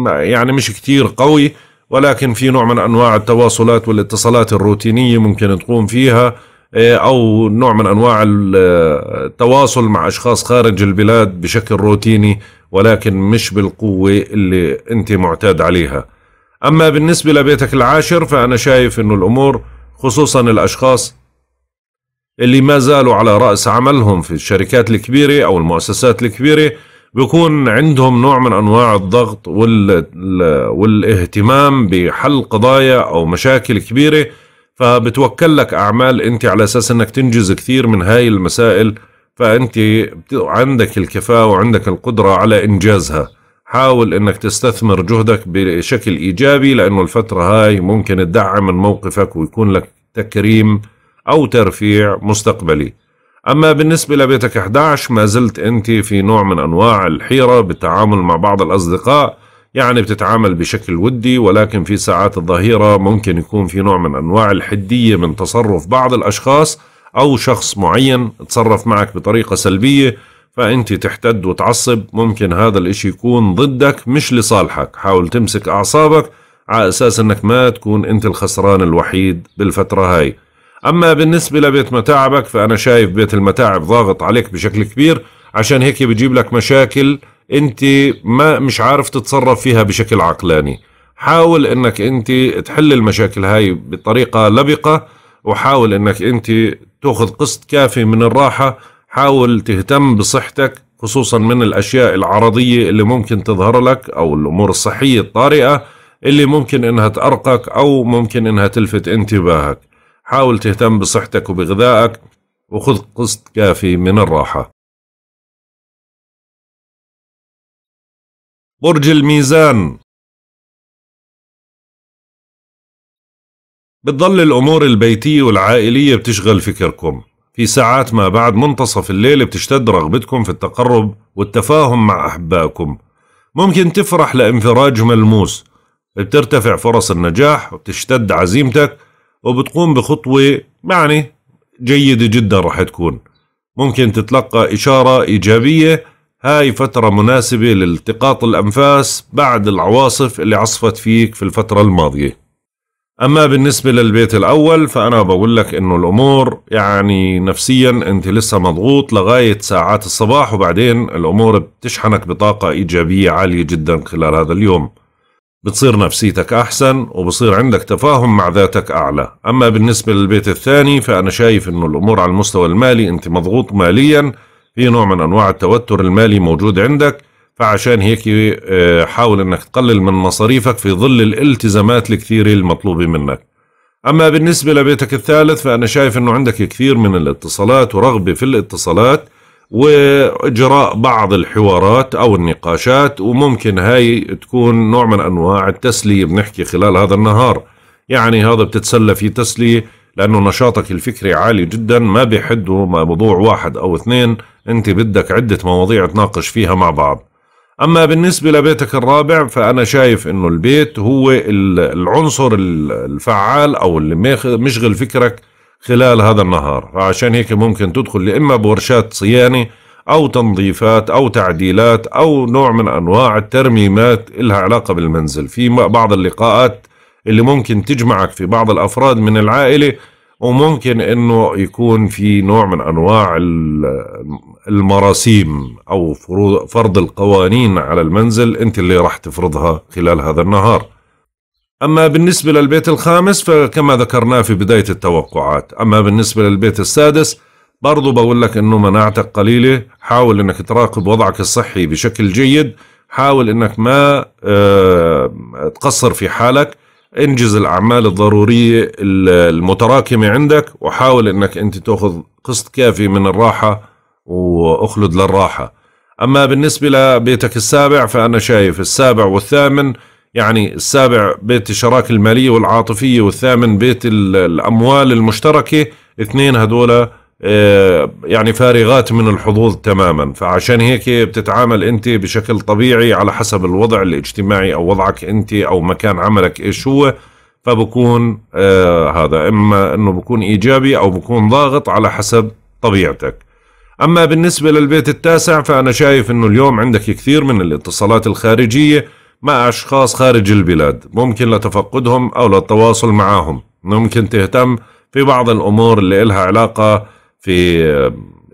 يعني مش كتير قوي ولكن في نوع من أنواع التواصلات والاتصالات الروتينية ممكن تقوم فيها آه، أو نوع من أنواع التواصل مع أشخاص خارج البلاد بشكل روتيني ولكن مش بالقوة اللي أنت معتاد عليها أما بالنسبة لبيتك العاشر فأنا شايف أنه الأمور خصوصا الأشخاص اللي ما زالوا على رأس عملهم في الشركات الكبيرة أو المؤسسات الكبيرة بيكون عندهم نوع من أنواع الضغط والاهتمام بحل قضايا أو مشاكل كبيرة فبتوكل لك أعمال أنت على أساس أنك تنجز كثير من هاي المسائل فأنت عندك الكفاءة وعندك القدرة على إنجازها حاول انك تستثمر جهدك بشكل ايجابي لانه الفتره هاي ممكن تدعم من موقفك ويكون لك تكريم او ترفيع مستقبلي اما بالنسبه لبيتك 11 ما زلت انت في نوع من انواع الحيره بالتعامل مع بعض الاصدقاء يعني بتتعامل بشكل ودي ولكن في ساعات الظهيره ممكن يكون في نوع من انواع الحديه من تصرف بعض الاشخاص او شخص معين تصرف معك بطريقه سلبيه فأنت تحتد وتعصب ممكن هذا الإشي يكون ضدك مش لصالحك حاول تمسك أعصابك على أساس أنك ما تكون أنت الخسران الوحيد بالفترة هاي أما بالنسبة لبيت متاعبك فأنا شايف بيت المتاعب ضاغط عليك بشكل كبير عشان هيك بجيب لك مشاكل أنت ما مش عارف تتصرف فيها بشكل عقلاني حاول أنك أنت تحل المشاكل هاي بطريقة لبقة وحاول أنك أنت تأخذ قسط كافي من الراحة حاول تهتم بصحتك خصوصا من الأشياء العرضية اللي ممكن تظهر لك أو الأمور الصحية الطارئة اللي ممكن إنها تأرقك أو ممكن إنها تلفت انتباهك حاول تهتم بصحتك وبغذائك وخذ قسط كافي من الراحة برج الميزان بتضل الأمور البيتية والعائلية بتشغل فكركم في ساعات ما بعد منتصف الليل بتشتد رغبتكم في التقرب والتفاهم مع أحبائكم ممكن تفرح لانفراج ملموس بترتفع فرص النجاح وبتشتد عزيمتك وبتقوم بخطوة يعني جيدة جدا رح تكون ممكن تتلقى إشارة إيجابية هاي فترة مناسبة لالتقاط الأنفاس بعد العواصف اللي عصفت فيك في الفترة الماضية أما بالنسبة للبيت الأول فأنا بقول لك إنه الأمور يعني نفسيا أنت لسه مضغوط لغاية ساعات الصباح وبعدين الأمور بتشحنك بطاقة إيجابية عالية جدا خلال هذا اليوم بتصير نفسيتك أحسن وبصير عندك تفاهم مع ذاتك أعلى أما بالنسبة للبيت الثاني فأنا شايف أنه الأمور على المستوى المالي أنت مضغوط ماليا في نوع من أنواع التوتر المالي موجود عندك فعشان هيك آه، حاول انك تقلل من مصاريفك في ظل الالتزامات الكثيره المطلوبه منك اما بالنسبه لبيتك الثالث فانا شايف انه عندك كثير من الاتصالات ورغبه في الاتصالات واجراء بعض الحوارات او النقاشات وممكن هاي تكون نوع من انواع التسليه بنحكي خلال هذا النهار يعني هذا بتتسلى فيه تسليه لانه نشاطك الفكري عالي جدا ما بيحده موضوع واحد او اثنين انت بدك عده مواضيع تناقش فيها مع بعض اما بالنسبه لبيتك الرابع فانا شايف انه البيت هو العنصر الفعال او اللي مشغل فكرك خلال هذا النهار فعشان هيك ممكن تدخل لإما بورشات صيانة أو تنظيفات أو تعديلات أو نوع من أنواع الترميمات إلها علاقة بالمنزل في بعض اللقاءات اللي ممكن تجمعك في بعض الأفراد من العائلة وممكن أنه يكون في نوع من أنواع المراسيم أو فرض القوانين على المنزل أنت اللي راح تفرضها خلال هذا النهار أما بالنسبة للبيت الخامس فكما ذكرناه في بداية التوقعات أما بالنسبة للبيت السادس برضو بقول لك أنه مناعتك قليلة حاول أنك تراقب وضعك الصحي بشكل جيد حاول أنك ما آه، تقصر في حالك انجز الأعمال الضرورية المتراكمة عندك وحاول أنك أنت تأخذ قسط كافي من الراحة واخلد للراحة أما بالنسبة لبيتك السابع فأنا شايف السابع والثامن يعني السابع بيت الشراكة المالية والعاطفية والثامن بيت الأموال المشتركة اثنين هدول آه، يعني فارغات من الحظوظ تماما فعشان هيك بتتعامل انت بشكل طبيعي على حسب الوضع الاجتماعي او وضعك انت او مكان عملك ايش هو فبكون آه، هذا اما انه بكون ايجابي او بكون ضاغط على حسب طبيعتك أما بالنسبة للبيت التاسع فأنا شايف أنه اليوم عندك كثير من الاتصالات الخارجية مع أشخاص خارج البلاد ممكن لتفقدهم أو للتواصل معهم ممكن تهتم في بعض الأمور اللي إلها علاقة في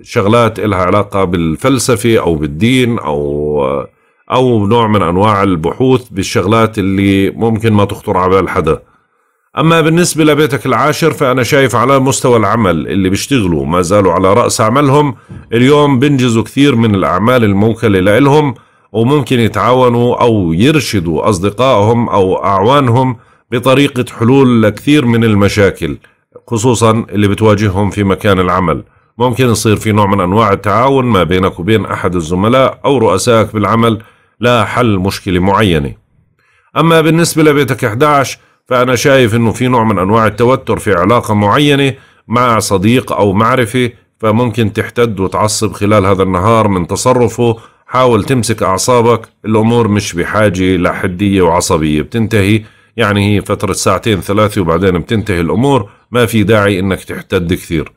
شغلات إلها علاقة بالفلسفة أو بالدين أو أو نوع من أنواع البحوث بالشغلات اللي ممكن ما تخطر على بال حدا أما بالنسبة لبيتك العاشر فأنا شايف على مستوى العمل اللي بيشتغلوا ما زالوا على رأس عملهم اليوم بنجزوا كثير من الأعمال الموكلة لإلهم وممكن يتعاونوا أو يرشدوا أصدقائهم أو أعوانهم بطريقة حلول لكثير من المشاكل خصوصا اللي بتواجههم في مكان العمل ممكن يصير في نوع من أنواع التعاون ما بينك وبين أحد الزملاء أو رؤسائك بالعمل لحل مشكلة معينة أما بالنسبة لبيتك 11 فأنا شايف أنه في نوع من أنواع التوتر في علاقة معينة مع صديق أو معرفة فممكن تحتد وتعصب خلال هذا النهار من تصرفه حاول تمسك أعصابك الأمور مش بحاجة لحدية وعصبية بتنتهي يعني هي فترة ساعتين ثلاثة وبعدين بتنتهي الأمور ما في داعي إنك تحتد كثير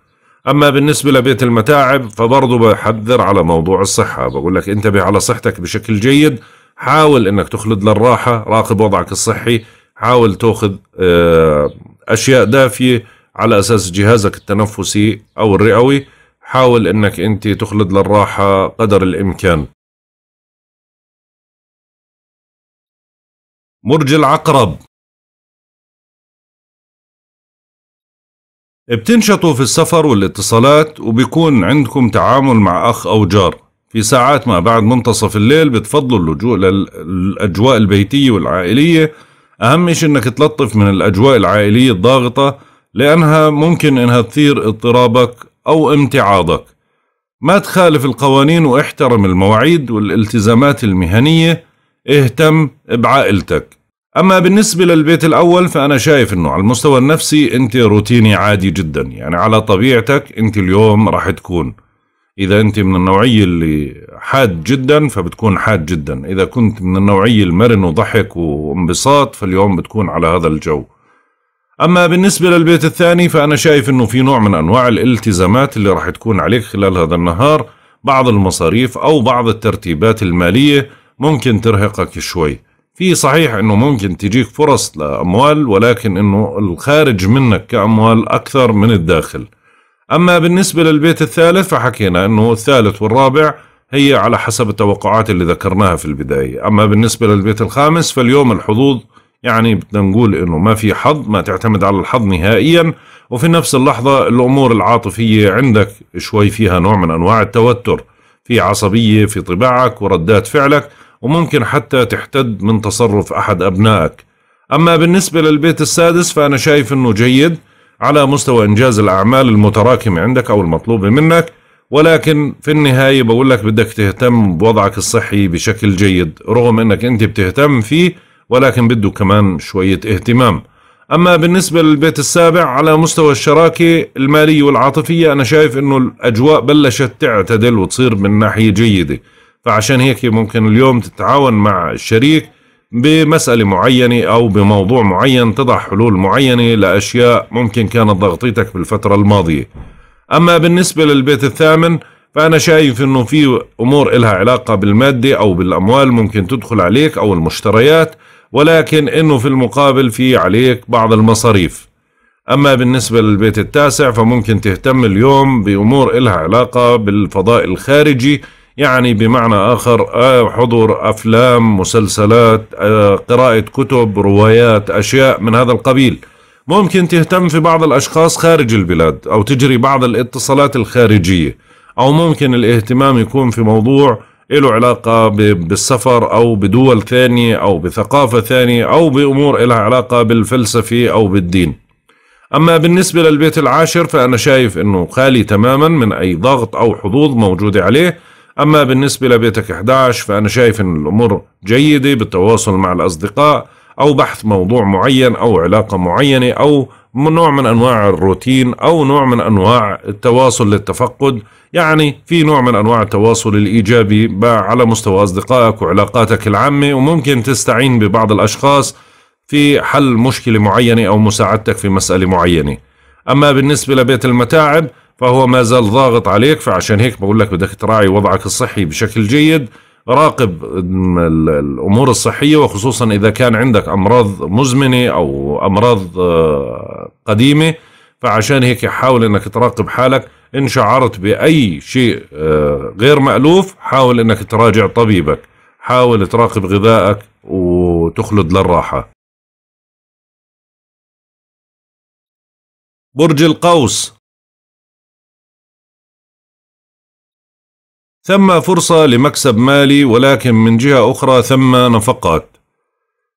أما بالنسبة لبيت المتاعب فبرضه بحذر على موضوع الصحة بقول لك انتبه على صحتك بشكل جيد حاول إنك تخلد للراحة راقب وضعك الصحي حاول تاخذ آه، اشياء دافيه على اساس جهازك التنفسي او الرئوي حاول انك انت تخلد للراحه قدر الامكان برج العقرب بتنشطوا في السفر والاتصالات وبيكون عندكم تعامل مع أخ أو جار في ساعات ما بعد منتصف الليل بتفضلوا اللجوء للأجواء البيتية والعائلية أهم شيء إنك تلطف من الأجواء العائلية الضاغطة لأنها ممكن إنها تثير اضطرابك أو امتعاضك ما تخالف القوانين واحترم المواعيد والالتزامات المهنية اهتم بعائلتك أما بالنسبة للبيت الأول فأنا شايف أنه على المستوى النفسي أنت روتيني عادي جدا يعني على طبيعتك أنت اليوم راح تكون إذا أنت من النوعية اللي حاد جدا فبتكون حاد جدا إذا كنت من النوعية المرن وضحك وانبساط فاليوم بتكون على هذا الجو أما بالنسبة للبيت الثاني فأنا شايف أنه في نوع من أنواع الالتزامات اللي راح تكون عليك خلال هذا النهار بعض المصاريف أو بعض الترتيبات المالية ممكن ترهقك شوي في صحيح أنه ممكن تجيك فرص لأموال ولكن أنه الخارج منك كأموال أكثر من الداخل أما بالنسبة للبيت الثالث فحكينا أنه الثالث والرابع هي على حسب التوقعات اللي ذكرناها في البداية أما بالنسبة للبيت الخامس فاليوم الحظوظ يعني بدنا نقول انه ما في حظ ما تعتمد على الحظ نهائيا وفي نفس اللحظة الامور العاطفية عندك شوي فيها نوع من انواع التوتر في عصبية في طباعك وردات فعلك وممكن حتى تحتد من تصرف احد ابنائك اما بالنسبة للبيت السادس فانا شايف انه جيد على مستوى إنجاز الأعمال المتراكمة عندك أو المطلوبة منك ولكن في النهاية بقول لك بدك تهتم بوضعك الصحي بشكل جيد رغم أنك أنت بتهتم فيه ولكن بده كمان شوية اهتمام أما بالنسبة للبيت السابع على مستوى الشراكة المالية والعاطفية أنا شايف أنه الأجواء بلشت تعتدل وتصير من ناحية جيدة فعشان هيك ممكن اليوم تتعاون مع الشريك بمسألة معينة أو بموضوع معين تضع حلول معينة لأشياء ممكن كانت ضغطيتك بالفترة الماضية أما بالنسبة للبيت الثامن فأنا شايف أنه في أمور إلها علاقة بالمادة أو بالأموال ممكن تدخل عليك أو المشتريات ولكن أنه في المقابل في عليك بعض المصاريف أما بالنسبة للبيت التاسع فممكن تهتم اليوم بأمور إلها علاقة بالفضاء الخارجي يعني بمعنى آخر آه، حضور أفلام مسلسلات آه، قراءة كتب روايات أشياء من هذا القبيل ممكن تهتم في بعض الأشخاص خارج البلاد أو تجري بعض الاتصالات الخارجية أو ممكن الاهتمام يكون في موضوع له علاقة بالسفر أو بدول ثانية أو بثقافة ثانية أو بأمور لها علاقة بالفلسفة أو بالدين أما بالنسبة للبيت العاشر فأنا شايف أنه خالي تماما من أي ضغط أو حظوظ موجودة عليه أما بالنسبة لبيتك 11 فأنا شايف أن الأمور جيدة بالتواصل مع الأصدقاء أو بحث موضوع معين أو علاقة معينة أو نوع من أنواع الروتين أو نوع من أنواع التواصل للتفقد يعني في نوع من أنواع التواصل الإيجابي على مستوى أصدقائك وعلاقاتك العامة وممكن تستعين ببعض الأشخاص في حل مشكلة معينة أو مساعدتك في مسألة معينة أما بالنسبة لبيت المتاعب فهو ما زال ضاغط عليك فعشان هيك بقول لك بدك تراعي وضعك الصحي بشكل جيد راقب الامور الصحيه وخصوصا اذا كان عندك امراض مزمنه او امراض آه، قديمه فعشان هيك حاول انك تراقب حالك ان شعرت باي شيء آه، غير مالوف حاول انك تراجع طبيبك حاول تراقب غذائك وتخلد للراحه برج القوس ثم فرصة لمكسب مالي ولكن من جهة أخرى ثم نفقات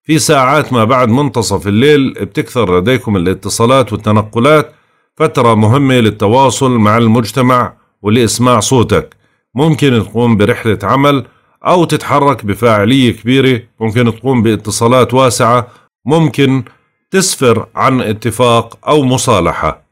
في ساعات ما بعد منتصف الليل بتكثر لديكم الاتصالات والتنقلات فترة مهمة للتواصل مع المجتمع ولإسماع صوتك ممكن تقوم برحلة عمل أو تتحرك بفاعلية كبيرة ممكن تقوم باتصالات واسعة ممكن تسفر عن اتفاق أو مصالحة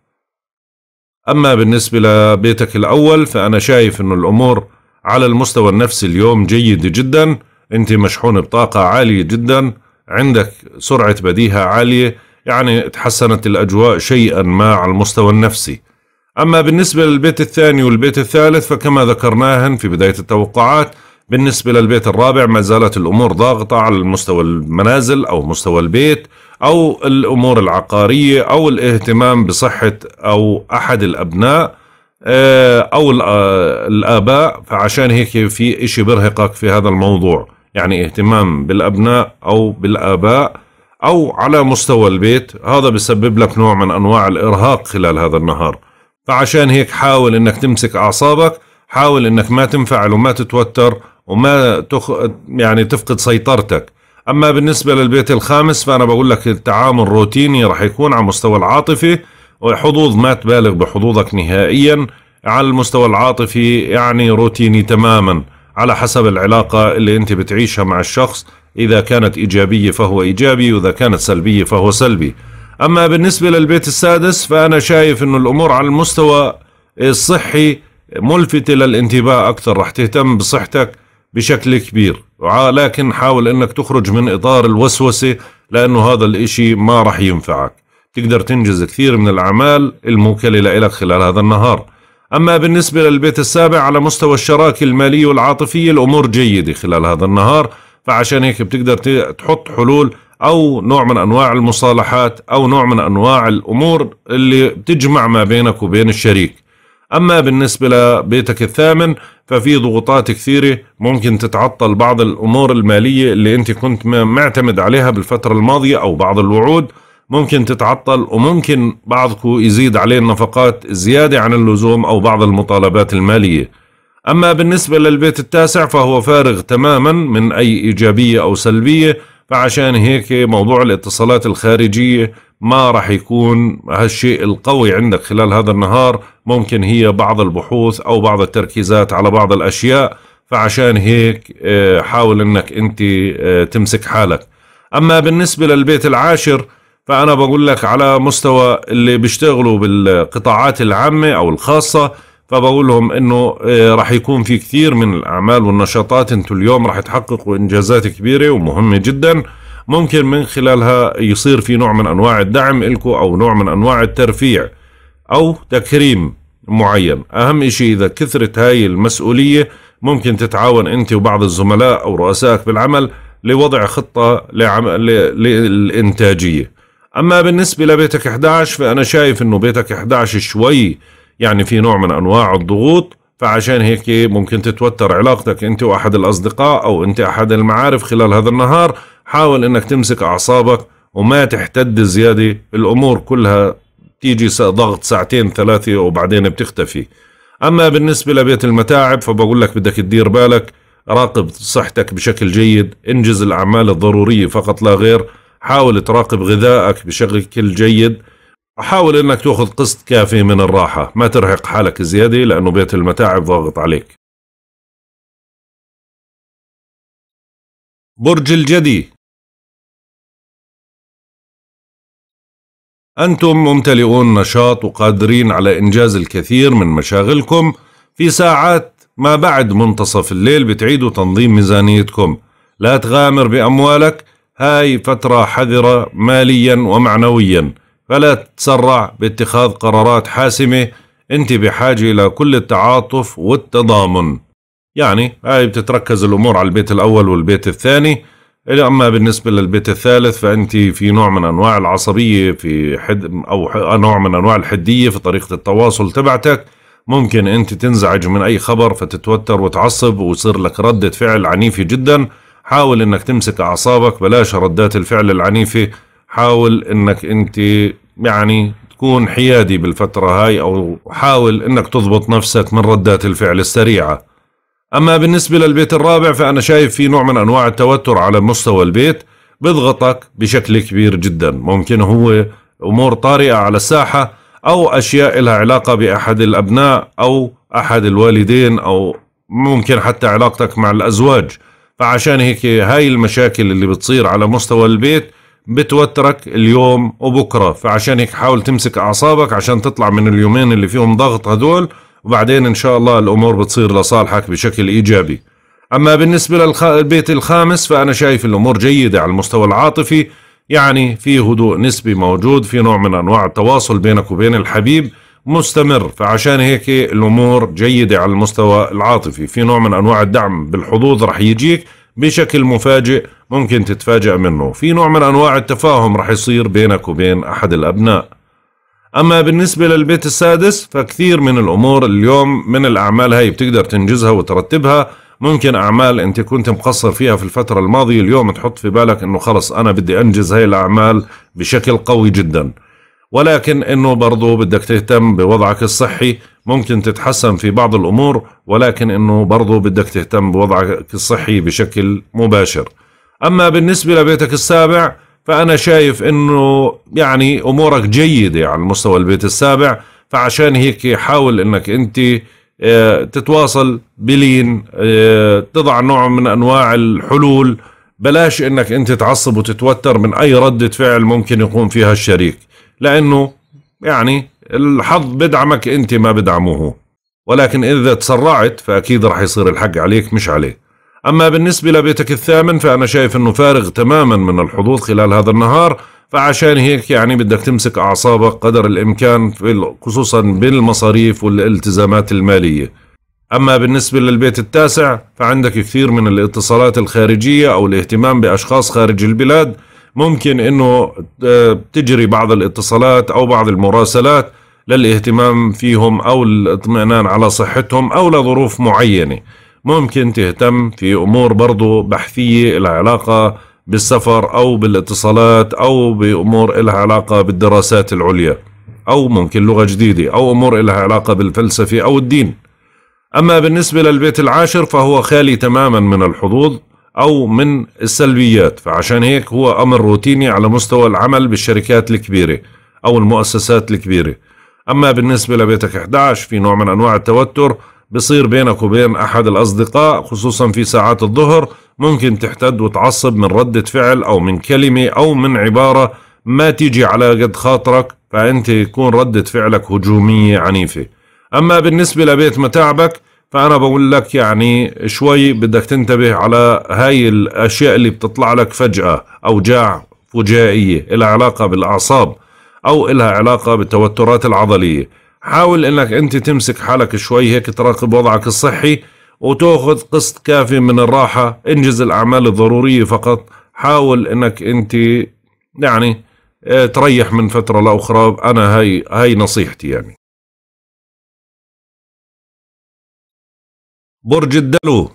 أما بالنسبة لبيتك الأول فأنا شايف أن الأمور على المستوى النفسي اليوم جيد جدا انت مشحون بطاقة عالية جدا عندك سرعة بديهة عالية يعني تحسنت الأجواء شيئا ما على المستوى النفسي أما بالنسبة للبيت الثاني والبيت الثالث فكما ذكرناهن في بداية التوقعات بالنسبة للبيت الرابع ما زالت الأمور ضاغطة على المستوى المنازل أو مستوى البيت أو الأمور العقارية أو الاهتمام بصحة أو أحد الأبناء آه، او آه، الاباء فعشان هيك في اشي برهقك في هذا الموضوع يعني اهتمام بالابناء او بالاباء او على مستوى البيت هذا بسبب لك نوع من انواع الارهاق خلال هذا النهار فعشان هيك حاول انك تمسك اعصابك حاول انك ما تنفعل وما تتوتر وما تخ... يعني تفقد سيطرتك اما بالنسبه للبيت الخامس فانا بقول لك التعامل روتيني راح يكون على مستوى العاطفه حظوظ ما تبالغ بحظوظك نهائيا على المستوى العاطفي يعني روتيني تماما على حسب العلاقة اللي انت بتعيشها مع الشخص اذا كانت ايجابية فهو ايجابي واذا كانت سلبية فهو سلبي اما بالنسبة للبيت السادس فانا شايف انه الامور على المستوى الصحي ملفتة للانتباه اكثر رح تهتم بصحتك بشكل كبير لكن حاول انك تخرج من اطار الوسوسة لانه هذا الاشي ما رح ينفعك تقدر تنجز كثير من الأعمال الموكلة لك خلال هذا النهار أما بالنسبة للبيت السابع على مستوى الشراكة المالية والعاطفية الأمور جيدة خلال هذا النهار فعشان هيك بتقدر تحط حلول أو نوع من أنواع المصالحات أو نوع من أنواع الأمور اللي بتجمع ما بينك وبين الشريك أما بالنسبة لبيتك الثامن ففي ضغوطات كثيرة ممكن تتعطل بعض الأمور المالية اللي أنت كنت معتمد عليها بالفترة الماضية أو بعض الوعود ممكن تتعطل وممكن بعضكم يزيد عليه النفقات زيادة عن اللزوم أو بعض المطالبات المالية أما بالنسبة للبيت التاسع فهو فارغ تماما من أي إيجابية أو سلبية فعشان هيك موضوع الاتصالات الخارجية ما راح يكون هالشيء القوي عندك خلال هذا النهار ممكن هي بعض البحوث أو بعض التركيزات على بعض الأشياء فعشان هيك آه، حاول أنك أنت آه، تمسك حالك أما بالنسبة للبيت العاشر فأنا بقول لك على مستوى اللي بيشتغلوا بالقطاعات العامة أو الخاصة فبقول لهم انه آه، رح يكون في كثير من الاعمال والنشاطات انتم اليوم رح تحققوا انجازات كبيره ومهمه جدا ممكن من خلالها يصير في نوع من انواع الدعم لكم او نوع من انواع الترفيع او تكريم معين اهم شيء اذا كثرت هاي المسؤوليه ممكن تتعاون انت وبعض الزملاء او رؤسائك بالعمل لوضع خطه لعم... للانتاجيه أما بالنسبة لبيتك 11 فأنا شايف إنه بيتك 11 شوي يعني في نوع من أنواع الضغوط فعشان هيك ممكن تتوتر علاقتك أنت وأحد الأصدقاء أو أنت أحد المعارف خلال هذا النهار حاول إنك تمسك أعصابك وما تحتد زيادة الأمور كلها تيجي ضغط ساعتين ثلاثة وبعدين بتختفي أما بالنسبة لبيت المتاعب فبقول لك بدك تدير بالك راقب صحتك بشكل جيد انجز الأعمال الضرورية فقط لا غير حاول تراقب غذائك بشكل جيد حاول انك تاخذ قسط كافي من الراحة ما ترهق حالك زيادة لانه بيت المتاعب ضاغط عليك برج الجدي أنتم ممتلئون نشاط وقادرين على إنجاز الكثير من مشاغلكم في ساعات ما بعد منتصف الليل بتعيدوا تنظيم ميزانيتكم لا تغامر بأموالك هاي فترة حذرة ماليا ومعنويا فلا تتسرع باتخاذ قرارات حاسمة انت بحاجة إلى كل التعاطف والتضامن يعني هاي بتتركز الأمور على البيت الأول والبيت الثاني أما بالنسبة للبيت الثالث فأنت في نوع من أنواع العصبية في حد أو نوع من أنواع الحدية في طريقة التواصل تبعتك ممكن أنت تنزعج من أي خبر فتتوتر وتعصب ويصير لك ردة فعل عنيفة جداً حاول انك تمسك اعصابك بلاش ردات الفعل العنيفة حاول انك انت يعني تكون حيادي بالفترة هاي او حاول انك تضبط نفسك من ردات الفعل السريعة اما بالنسبة للبيت الرابع فانا شايف في نوع من انواع التوتر على مستوى البيت بضغطك بشكل كبير جدا ممكن هو امور طارئة على الساحة او اشياء لها علاقة باحد الابناء او احد الوالدين او ممكن حتى علاقتك مع الازواج فعشان هيك هاي المشاكل اللي بتصير على مستوى البيت بتوترك اليوم وبكرة فعشان هيك حاول تمسك أعصابك عشان تطلع من اليومين اللي فيهم ضغط هدول وبعدين إن شاء الله الأمور بتصير لصالحك بشكل إيجابي أما بالنسبة للبيت الخامس فأنا شايف الأمور جيدة على المستوى العاطفي يعني في هدوء نسبي موجود في نوع من أنواع التواصل بينك وبين الحبيب مستمر فعشان هيك الامور جيده على المستوى العاطفي في نوع من انواع الدعم بالحظوظ رح يجيك بشكل مفاجئ ممكن تتفاجأ منه في نوع من أنواع التفاهم رح يصير بينك وبين أحد الأبناء أما بالنسبة للبيت السادس فكثير من الأمور اليوم من الأعمال هاي بتقدر تنجزها وترتبها ممكن أعمال أنت كنت مقصر فيها في الفترة الماضية اليوم تحط في بالك أنه خلص أنا بدي أنجز هاي الأعمال بشكل قوي جداً ولكن انه برضه بدك تهتم بوضعك الصحي ممكن تتحسن في بعض الامور ولكن انه برضه بدك تهتم بوضعك الصحي بشكل مباشر اما بالنسبه لبيتك السابع فانا شايف انه يعني امورك جيده على مستوى البيت السابع فعشان هيك حاول انك انت آه، تتواصل بلين آه، تضع نوع من انواع الحلول بلاش انك انت تعصب وتتوتر من اي ردة فعل ممكن يقوم فيها الشريك لأنه يعني الحظ بدعمك أنت ما بدعمه ولكن إذا تسرعت فأكيد راح يصير الحق عليك مش عليه أما بالنسبة لبيتك الثامن فأنا شايف أنه فارغ تماما من الحظوظ خلال هذا النهار فعشان هيك يعني بدك تمسك أعصابك قدر الإمكان خصوصا بالمصاريف والالتزامات المالية أما بالنسبة للبيت التاسع فعندك كثير من الاتصالات الخارجية أو الاهتمام بأشخاص خارج البلاد ممكن انه آه، تجري بعض الاتصالات او بعض المراسلات للاهتمام فيهم او الاطمئنان على صحتهم او لظروف معينه ممكن تهتم في امور برضه بحثيه لها علاقه بالسفر او بالاتصالات او بامور لها علاقه بالدراسات العليا او ممكن لغه جديده او امور لها علاقه بالفلسفه او الدين اما بالنسبه للبيت العاشر فهو خالي تماما من الحظوظ أو من السلبيات فعشان هيك هو أمر روتيني على مستوى العمل بالشركات الكبيرة أو المؤسسات الكبيرة أما بالنسبة لبيتك 11 في نوع من أنواع التوتر بصير بينك وبين أحد الأصدقاء خصوصا في ساعات الظهر ممكن تحتد وتعصب من ردة فعل أو من كلمة أو من عبارة ما تيجي على قد خاطرك فأنت يكون ردة فعلك هجومية عنيفة أما بالنسبة لبيت متاعبك فأنا بقول لك يعني شوي بدك تنتبه على هاي الأشياء اللي بتطلع لك فجأة أوجاع فجائية إلى علاقة بالأعصاب أو إلها علاقة بالتوترات العضلية حاول انك انت تمسك حالك شوي هيك تراقب وضعك الصحي وتاخذ قسط كافي من الراحة انجز الاعمال الضرورية فقط حاول انك انت يعني آه، تريح من فترة لاخرى انا هاي هاي نصيحتي يعني برج الدلو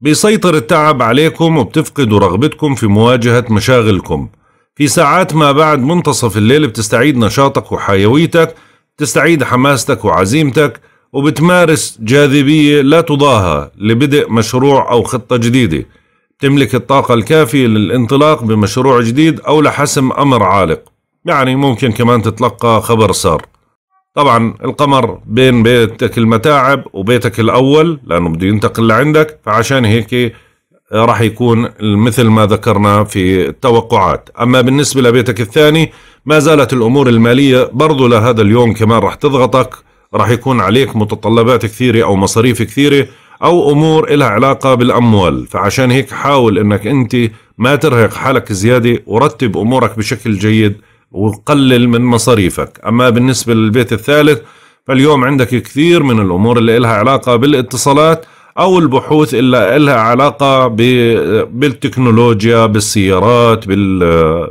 بيسيطر التعب عليكم وبتفقدوا رغبتكم في مواجهة مشاغلكم في ساعات ما بعد منتصف الليل بتستعيد نشاطك وحيويتك بتستعيد حماستك وعزيمتك وبتمارس جاذبية لا تضاهى لبدء مشروع أو خطة جديدة تملك الطاقة الكافية للانطلاق بمشروع جديد أو لحسم أمر عالق يعني ممكن كمان تتلقى خبر سار طبعا القمر بين بيتك المتاعب وبيتك الأول لأنه بده ينتقل لعندك فعشان هيك آه، راح يكون مثل ما ذكرنا في التوقعات أما بالنسبة لبيتك الثاني ما زالت الأمور المالية برضو لهذا اليوم كمان راح تضغطك راح يكون عليك متطلبات كثيرة أو مصاريف كثيرة أو أمور إلها علاقة بالأموال فعشان هيك حاول أنك أنت ما ترهق حالك زيادة ورتب أمورك بشكل جيد وقلل من مصاريفك أما بالنسبة للبيت الثالث فاليوم عندك كثير من الأمور اللي إلها علاقة بالاتصالات أو البحوث اللي إلها علاقة بالتكنولوجيا بالسيارات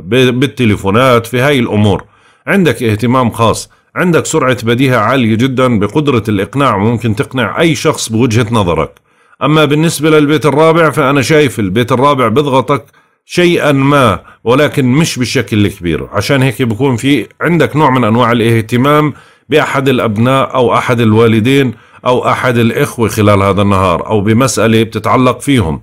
بالتليفونات في هاي الأمور عندك اهتمام خاص عندك سرعة بديهة عالية جدا بقدرة الإقناع وممكن تقنع أي شخص بوجهة نظرك أما بالنسبة للبيت الرابع فأنا شايف البيت الرابع بضغطك شيئا ما ولكن مش بشكل كبير عشان هيك بكون في عندك نوع من انواع الاهتمام باحد الابناء او احد الوالدين او احد الاخوه خلال هذا النهار او بمساله بتتعلق فيهم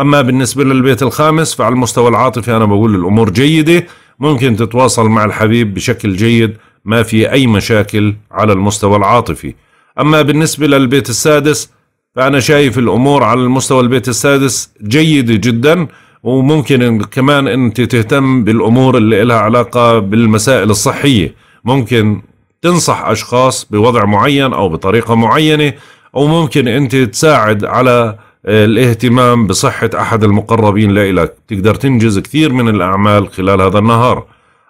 اما بالنسبه للبيت الخامس فعلى المستوى العاطفي انا بقول الامور جيده ممكن تتواصل مع الحبيب بشكل جيد ما في اي مشاكل على المستوى العاطفي اما بالنسبه للبيت السادس فانا شايف الامور على المستوى البيت السادس جيده جدا وممكن كمان انت تهتم بالامور اللي لها علاقه بالمسائل الصحيه ممكن تنصح اشخاص بوضع معين او بطريقه معينه او ممكن انت تساعد على آه، الاهتمام بصحه احد المقربين لإلك تقدر تنجز كثير من الاعمال خلال هذا النهار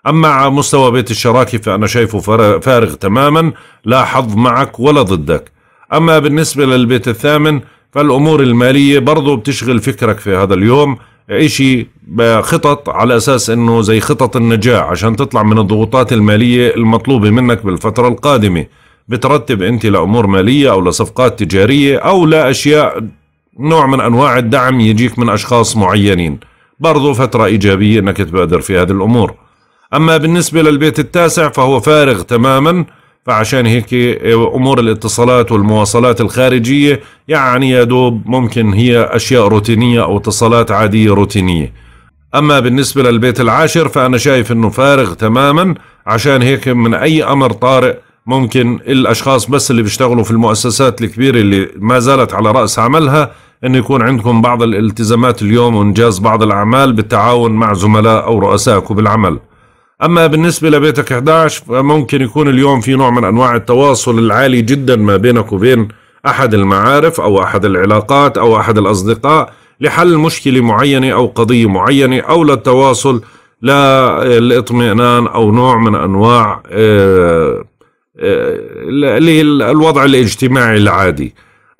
اما على مستوى بيت الشراكه فانا شايفه فارغ تماما لا حظ معك ولا ضدك اما بالنسبه للبيت الثامن فالامور الماليه برضو بتشغل فكرك في هذا اليوم إشي خطط على أساس أنه زي خطط النجاة عشان تطلع من الضغوطات المالية المطلوبة منك بالفترة القادمة بترتب أنت لأمور مالية أو لصفقات تجارية أو لأشياء نوع من أنواع الدعم يجيك من أشخاص معينين برضو فترة إيجابية أنك تبادر في هذه الأمور أما بالنسبة للبيت التاسع فهو فارغ تماماً فعشان هيك امور الاتصالات والمواصلات الخارجيه يعني يا دوب ممكن هي اشياء روتينيه او اتصالات عاديه روتينيه. اما بالنسبه للبيت العاشر فانا شايف انه فارغ تماما عشان هيك من اي امر طارئ ممكن الاشخاص بس اللي بيشتغلوا في المؤسسات الكبيره اللي ما زالت على راس عملها انه يكون عندكم بعض الالتزامات اليوم وانجاز بعض الاعمال بالتعاون مع زملاء او رؤسائكم بالعمل. أما بالنسبة لبيتك 11 فممكن يكون اليوم في نوع من أنواع التواصل العالي جدا ما بينك وبين أحد المعارف أو أحد العلاقات أو أحد الأصدقاء لحل مشكلة معينة أو قضية معينة أو للتواصل للاطمئنان أو نوع من أنواع الوضع آه، آه، الاجتماعي العادي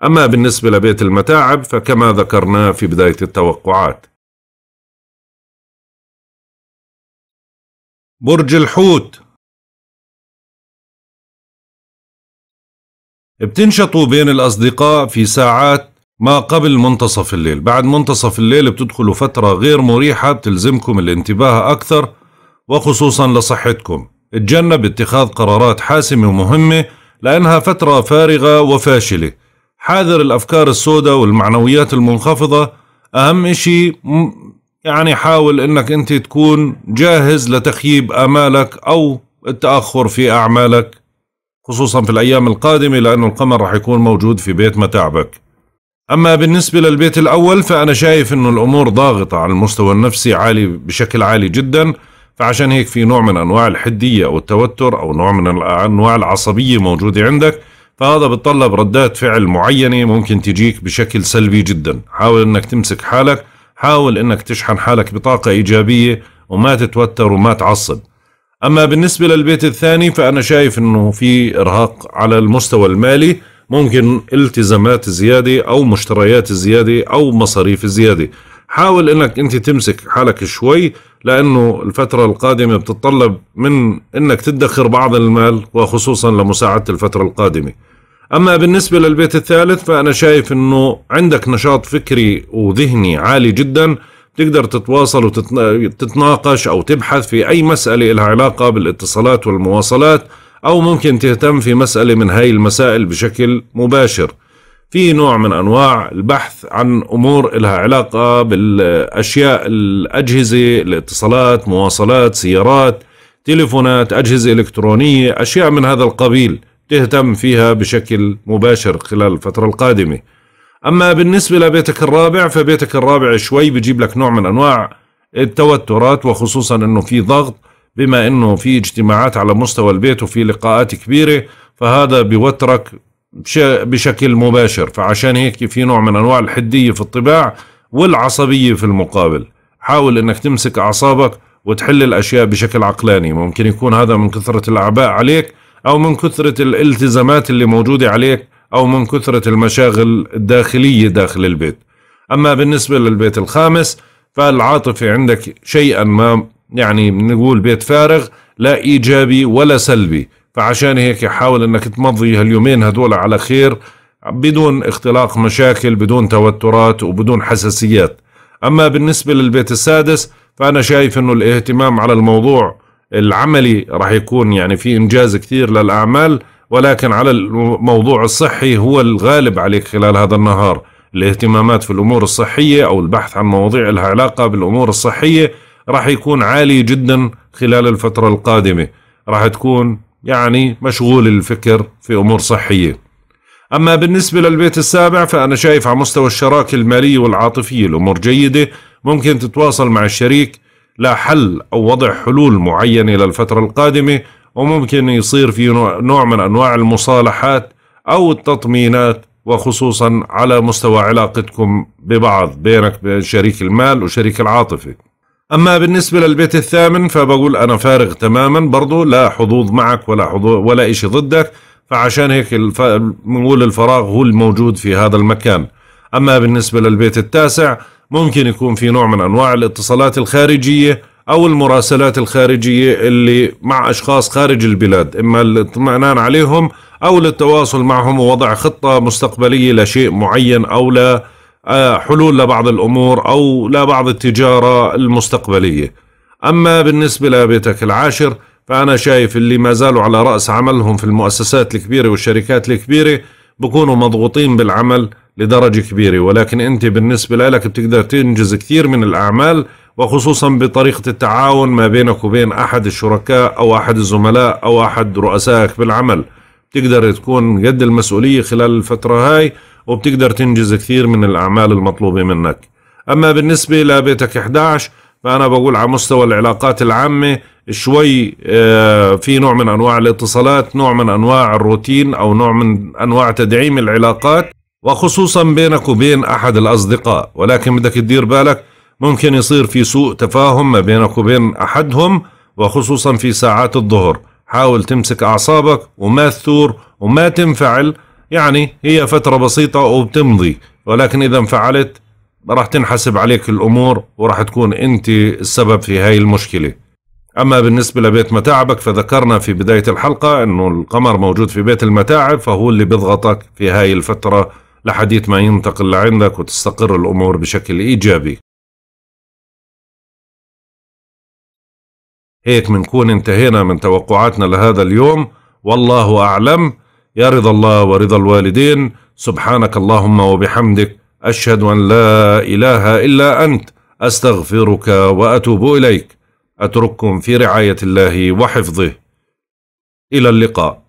أما بالنسبة لبيت المتاعب فكما ذكرنا في بداية التوقعات برج الحوت بتنشطوا بين الأصدقاء في ساعات ما قبل منتصف الليل بعد منتصف الليل بتدخلوا فترة غير مريحة بتلزمكم الانتباه أكثر وخصوصا لصحتكم اتجنب اتخاذ قرارات حاسمة ومهمة لأنها فترة فارغة وفاشلة حاذر الأفكار السوداء والمعنويات المنخفضة أهم إشي يعني حاول انك انت تكون جاهز لتخييب امالك او التاخر في اعمالك خصوصا في الايام القادمه لانه القمر راح يكون موجود في بيت متاعبك اما بالنسبه للبيت الاول فانا شايف انه الامور ضاغطه على المستوى النفسي عالي بشكل عالي جدا فعشان هيك في نوع من انواع الحديه او التوتر او نوع من انواع العصبيه موجوده عندك فهذا بتطلب ردات فعل معينه ممكن تجيك بشكل سلبي جدا حاول انك تمسك حالك حاول انك تشحن حالك بطاقة ايجابية وما تتوتر وما تعصب اما بالنسبة للبيت الثاني فانا شايف انه في ارهاق على المستوى المالي ممكن التزامات زيادة او مشتريات زيادة او مصاريف زيادة حاول انك انت تمسك حالك شوي لانه الفترة القادمة بتتطلب من انك تدخر بعض المال وخصوصا لمساعدة الفترة القادمة أما بالنسبة للبيت الثالث فأنا شايف أنه عندك نشاط فكري وذهني عالي جدا تقدر تتواصل وتتناقش أو تبحث في أي مسألة لها علاقة بالاتصالات والمواصلات أو ممكن تهتم في مسألة من هاي المسائل بشكل مباشر في نوع من أنواع البحث عن أمور لها علاقة بالأشياء الأجهزة الاتصالات مواصلات سيارات تليفونات أجهزة إلكترونية أشياء من هذا القبيل تهتم فيها بشكل مباشر خلال الفترة القادمة أما بالنسبة لبيتك الرابع فبيتك الرابع شوي بجيب لك نوع من أنواع التوترات وخصوصا أنه في ضغط بما أنه في اجتماعات على مستوى البيت وفي لقاءات كبيرة فهذا بيوترك بشكل مباشر فعشان هيك في نوع من أنواع الحدية في الطباع والعصبية في المقابل حاول أنك تمسك أعصابك وتحل الأشياء بشكل عقلاني ممكن يكون هذا من كثرة الأعباء عليك أو من كثرة الالتزامات اللي موجودة عليك أو من كثرة المشاغل الداخلية داخل البيت أما بالنسبة للبيت الخامس فالعاطفة عندك شيئا ما يعني بنقول بيت فارغ لا إيجابي ولا سلبي فعشان هيك حاول أنك تمضي هاليومين هدول على خير بدون اختلاق مشاكل بدون توترات وبدون حساسيات أما بالنسبة للبيت السادس فأنا شايف أنه الاهتمام على الموضوع العملي راح يكون يعني في انجاز كثير للاعمال ولكن على الموضوع الصحي هو الغالب عليك خلال هذا النهار الاهتمامات في الامور الصحيه او البحث عن مواضيع لها علاقه بالامور الصحيه راح يكون عالي جدا خلال الفتره القادمه راح تكون يعني مشغول الفكر في امور صحيه اما بالنسبه للبيت السابع فانا شايف على مستوى الشراكه الماليه والعاطفيه الامور جيده ممكن تتواصل مع الشريك لا حل أو وضع حلول معينة للفترة القادمة وممكن يصير في نوع من أنواع المصالحات أو التطمينات وخصوصا على مستوى علاقتكم ببعض بينك بين شريك المال وشريك العاطفة أما بالنسبة للبيت الثامن فبقول أنا فارغ تماما برضو لا حظوظ معك ولا حظوظ ولا إشي ضدك فعشان هيك الف... بنقول الفراغ هو الموجود في هذا المكان أما بالنسبة للبيت التاسع ممكن يكون في نوع من أنواع الاتصالات الخارجية أو المراسلات الخارجية اللي مع أشخاص خارج البلاد إما الاطمئنان عليهم أو للتواصل معهم ووضع خطة مستقبلية لشيء معين أو لا آه، حلول لبعض الأمور أو لبعض التجارة المستقبلية أما بالنسبة لبيتك العاشر فأنا شايف اللي ما زالوا على رأس عملهم في المؤسسات الكبيرة والشركات الكبيرة بكونوا مضغوطين بالعمل لدرجة كبيرة ولكن أنت بالنسبة لك بتقدر تنجز كثير من الأعمال وخصوصا بطريقة التعاون ما بينك وبين أحد الشركاء أو أحد الزملاء أو أحد رؤسائك بالعمل بتقدر تكون قد المسؤولية خلال الفترة هاي وبتقدر تنجز كثير من الأعمال المطلوبة منك أما بالنسبة لبيتك 11 فأنا بقول على مستوى العلاقات العامة شوي آه، في نوع من أنواع الاتصالات نوع من أنواع الروتين أو نوع من أنواع تدعيم العلاقات وخصوصا بينك وبين أحد الأصدقاء ولكن بدك تدير بالك ممكن يصير في سوء تفاهم ما بينك وبين أحدهم وخصوصا في ساعات الظهر حاول تمسك أعصابك وما تثور وما تنفعل يعني هي فترة بسيطة وبتمضي ولكن إذا انفعلت راح تنحسب عليك الأمور وراح تكون أنت السبب في هاي المشكلة أما بالنسبة لبيت متاعبك فذكرنا في بداية الحلقة أنه القمر موجود في بيت المتاعب فهو اللي بيضغطك في هاي الفترة لحديث ما ينتقل لعندك وتستقر الأمور بشكل إيجابي هيك منكون انتهينا من توقعاتنا لهذا اليوم والله أعلم يا رضا الله ورضا الوالدين سبحانك اللهم وبحمدك أشهد أن لا إله إلا أنت أستغفرك وأتوب إليك أترككم في رعاية الله وحفظه إلى اللقاء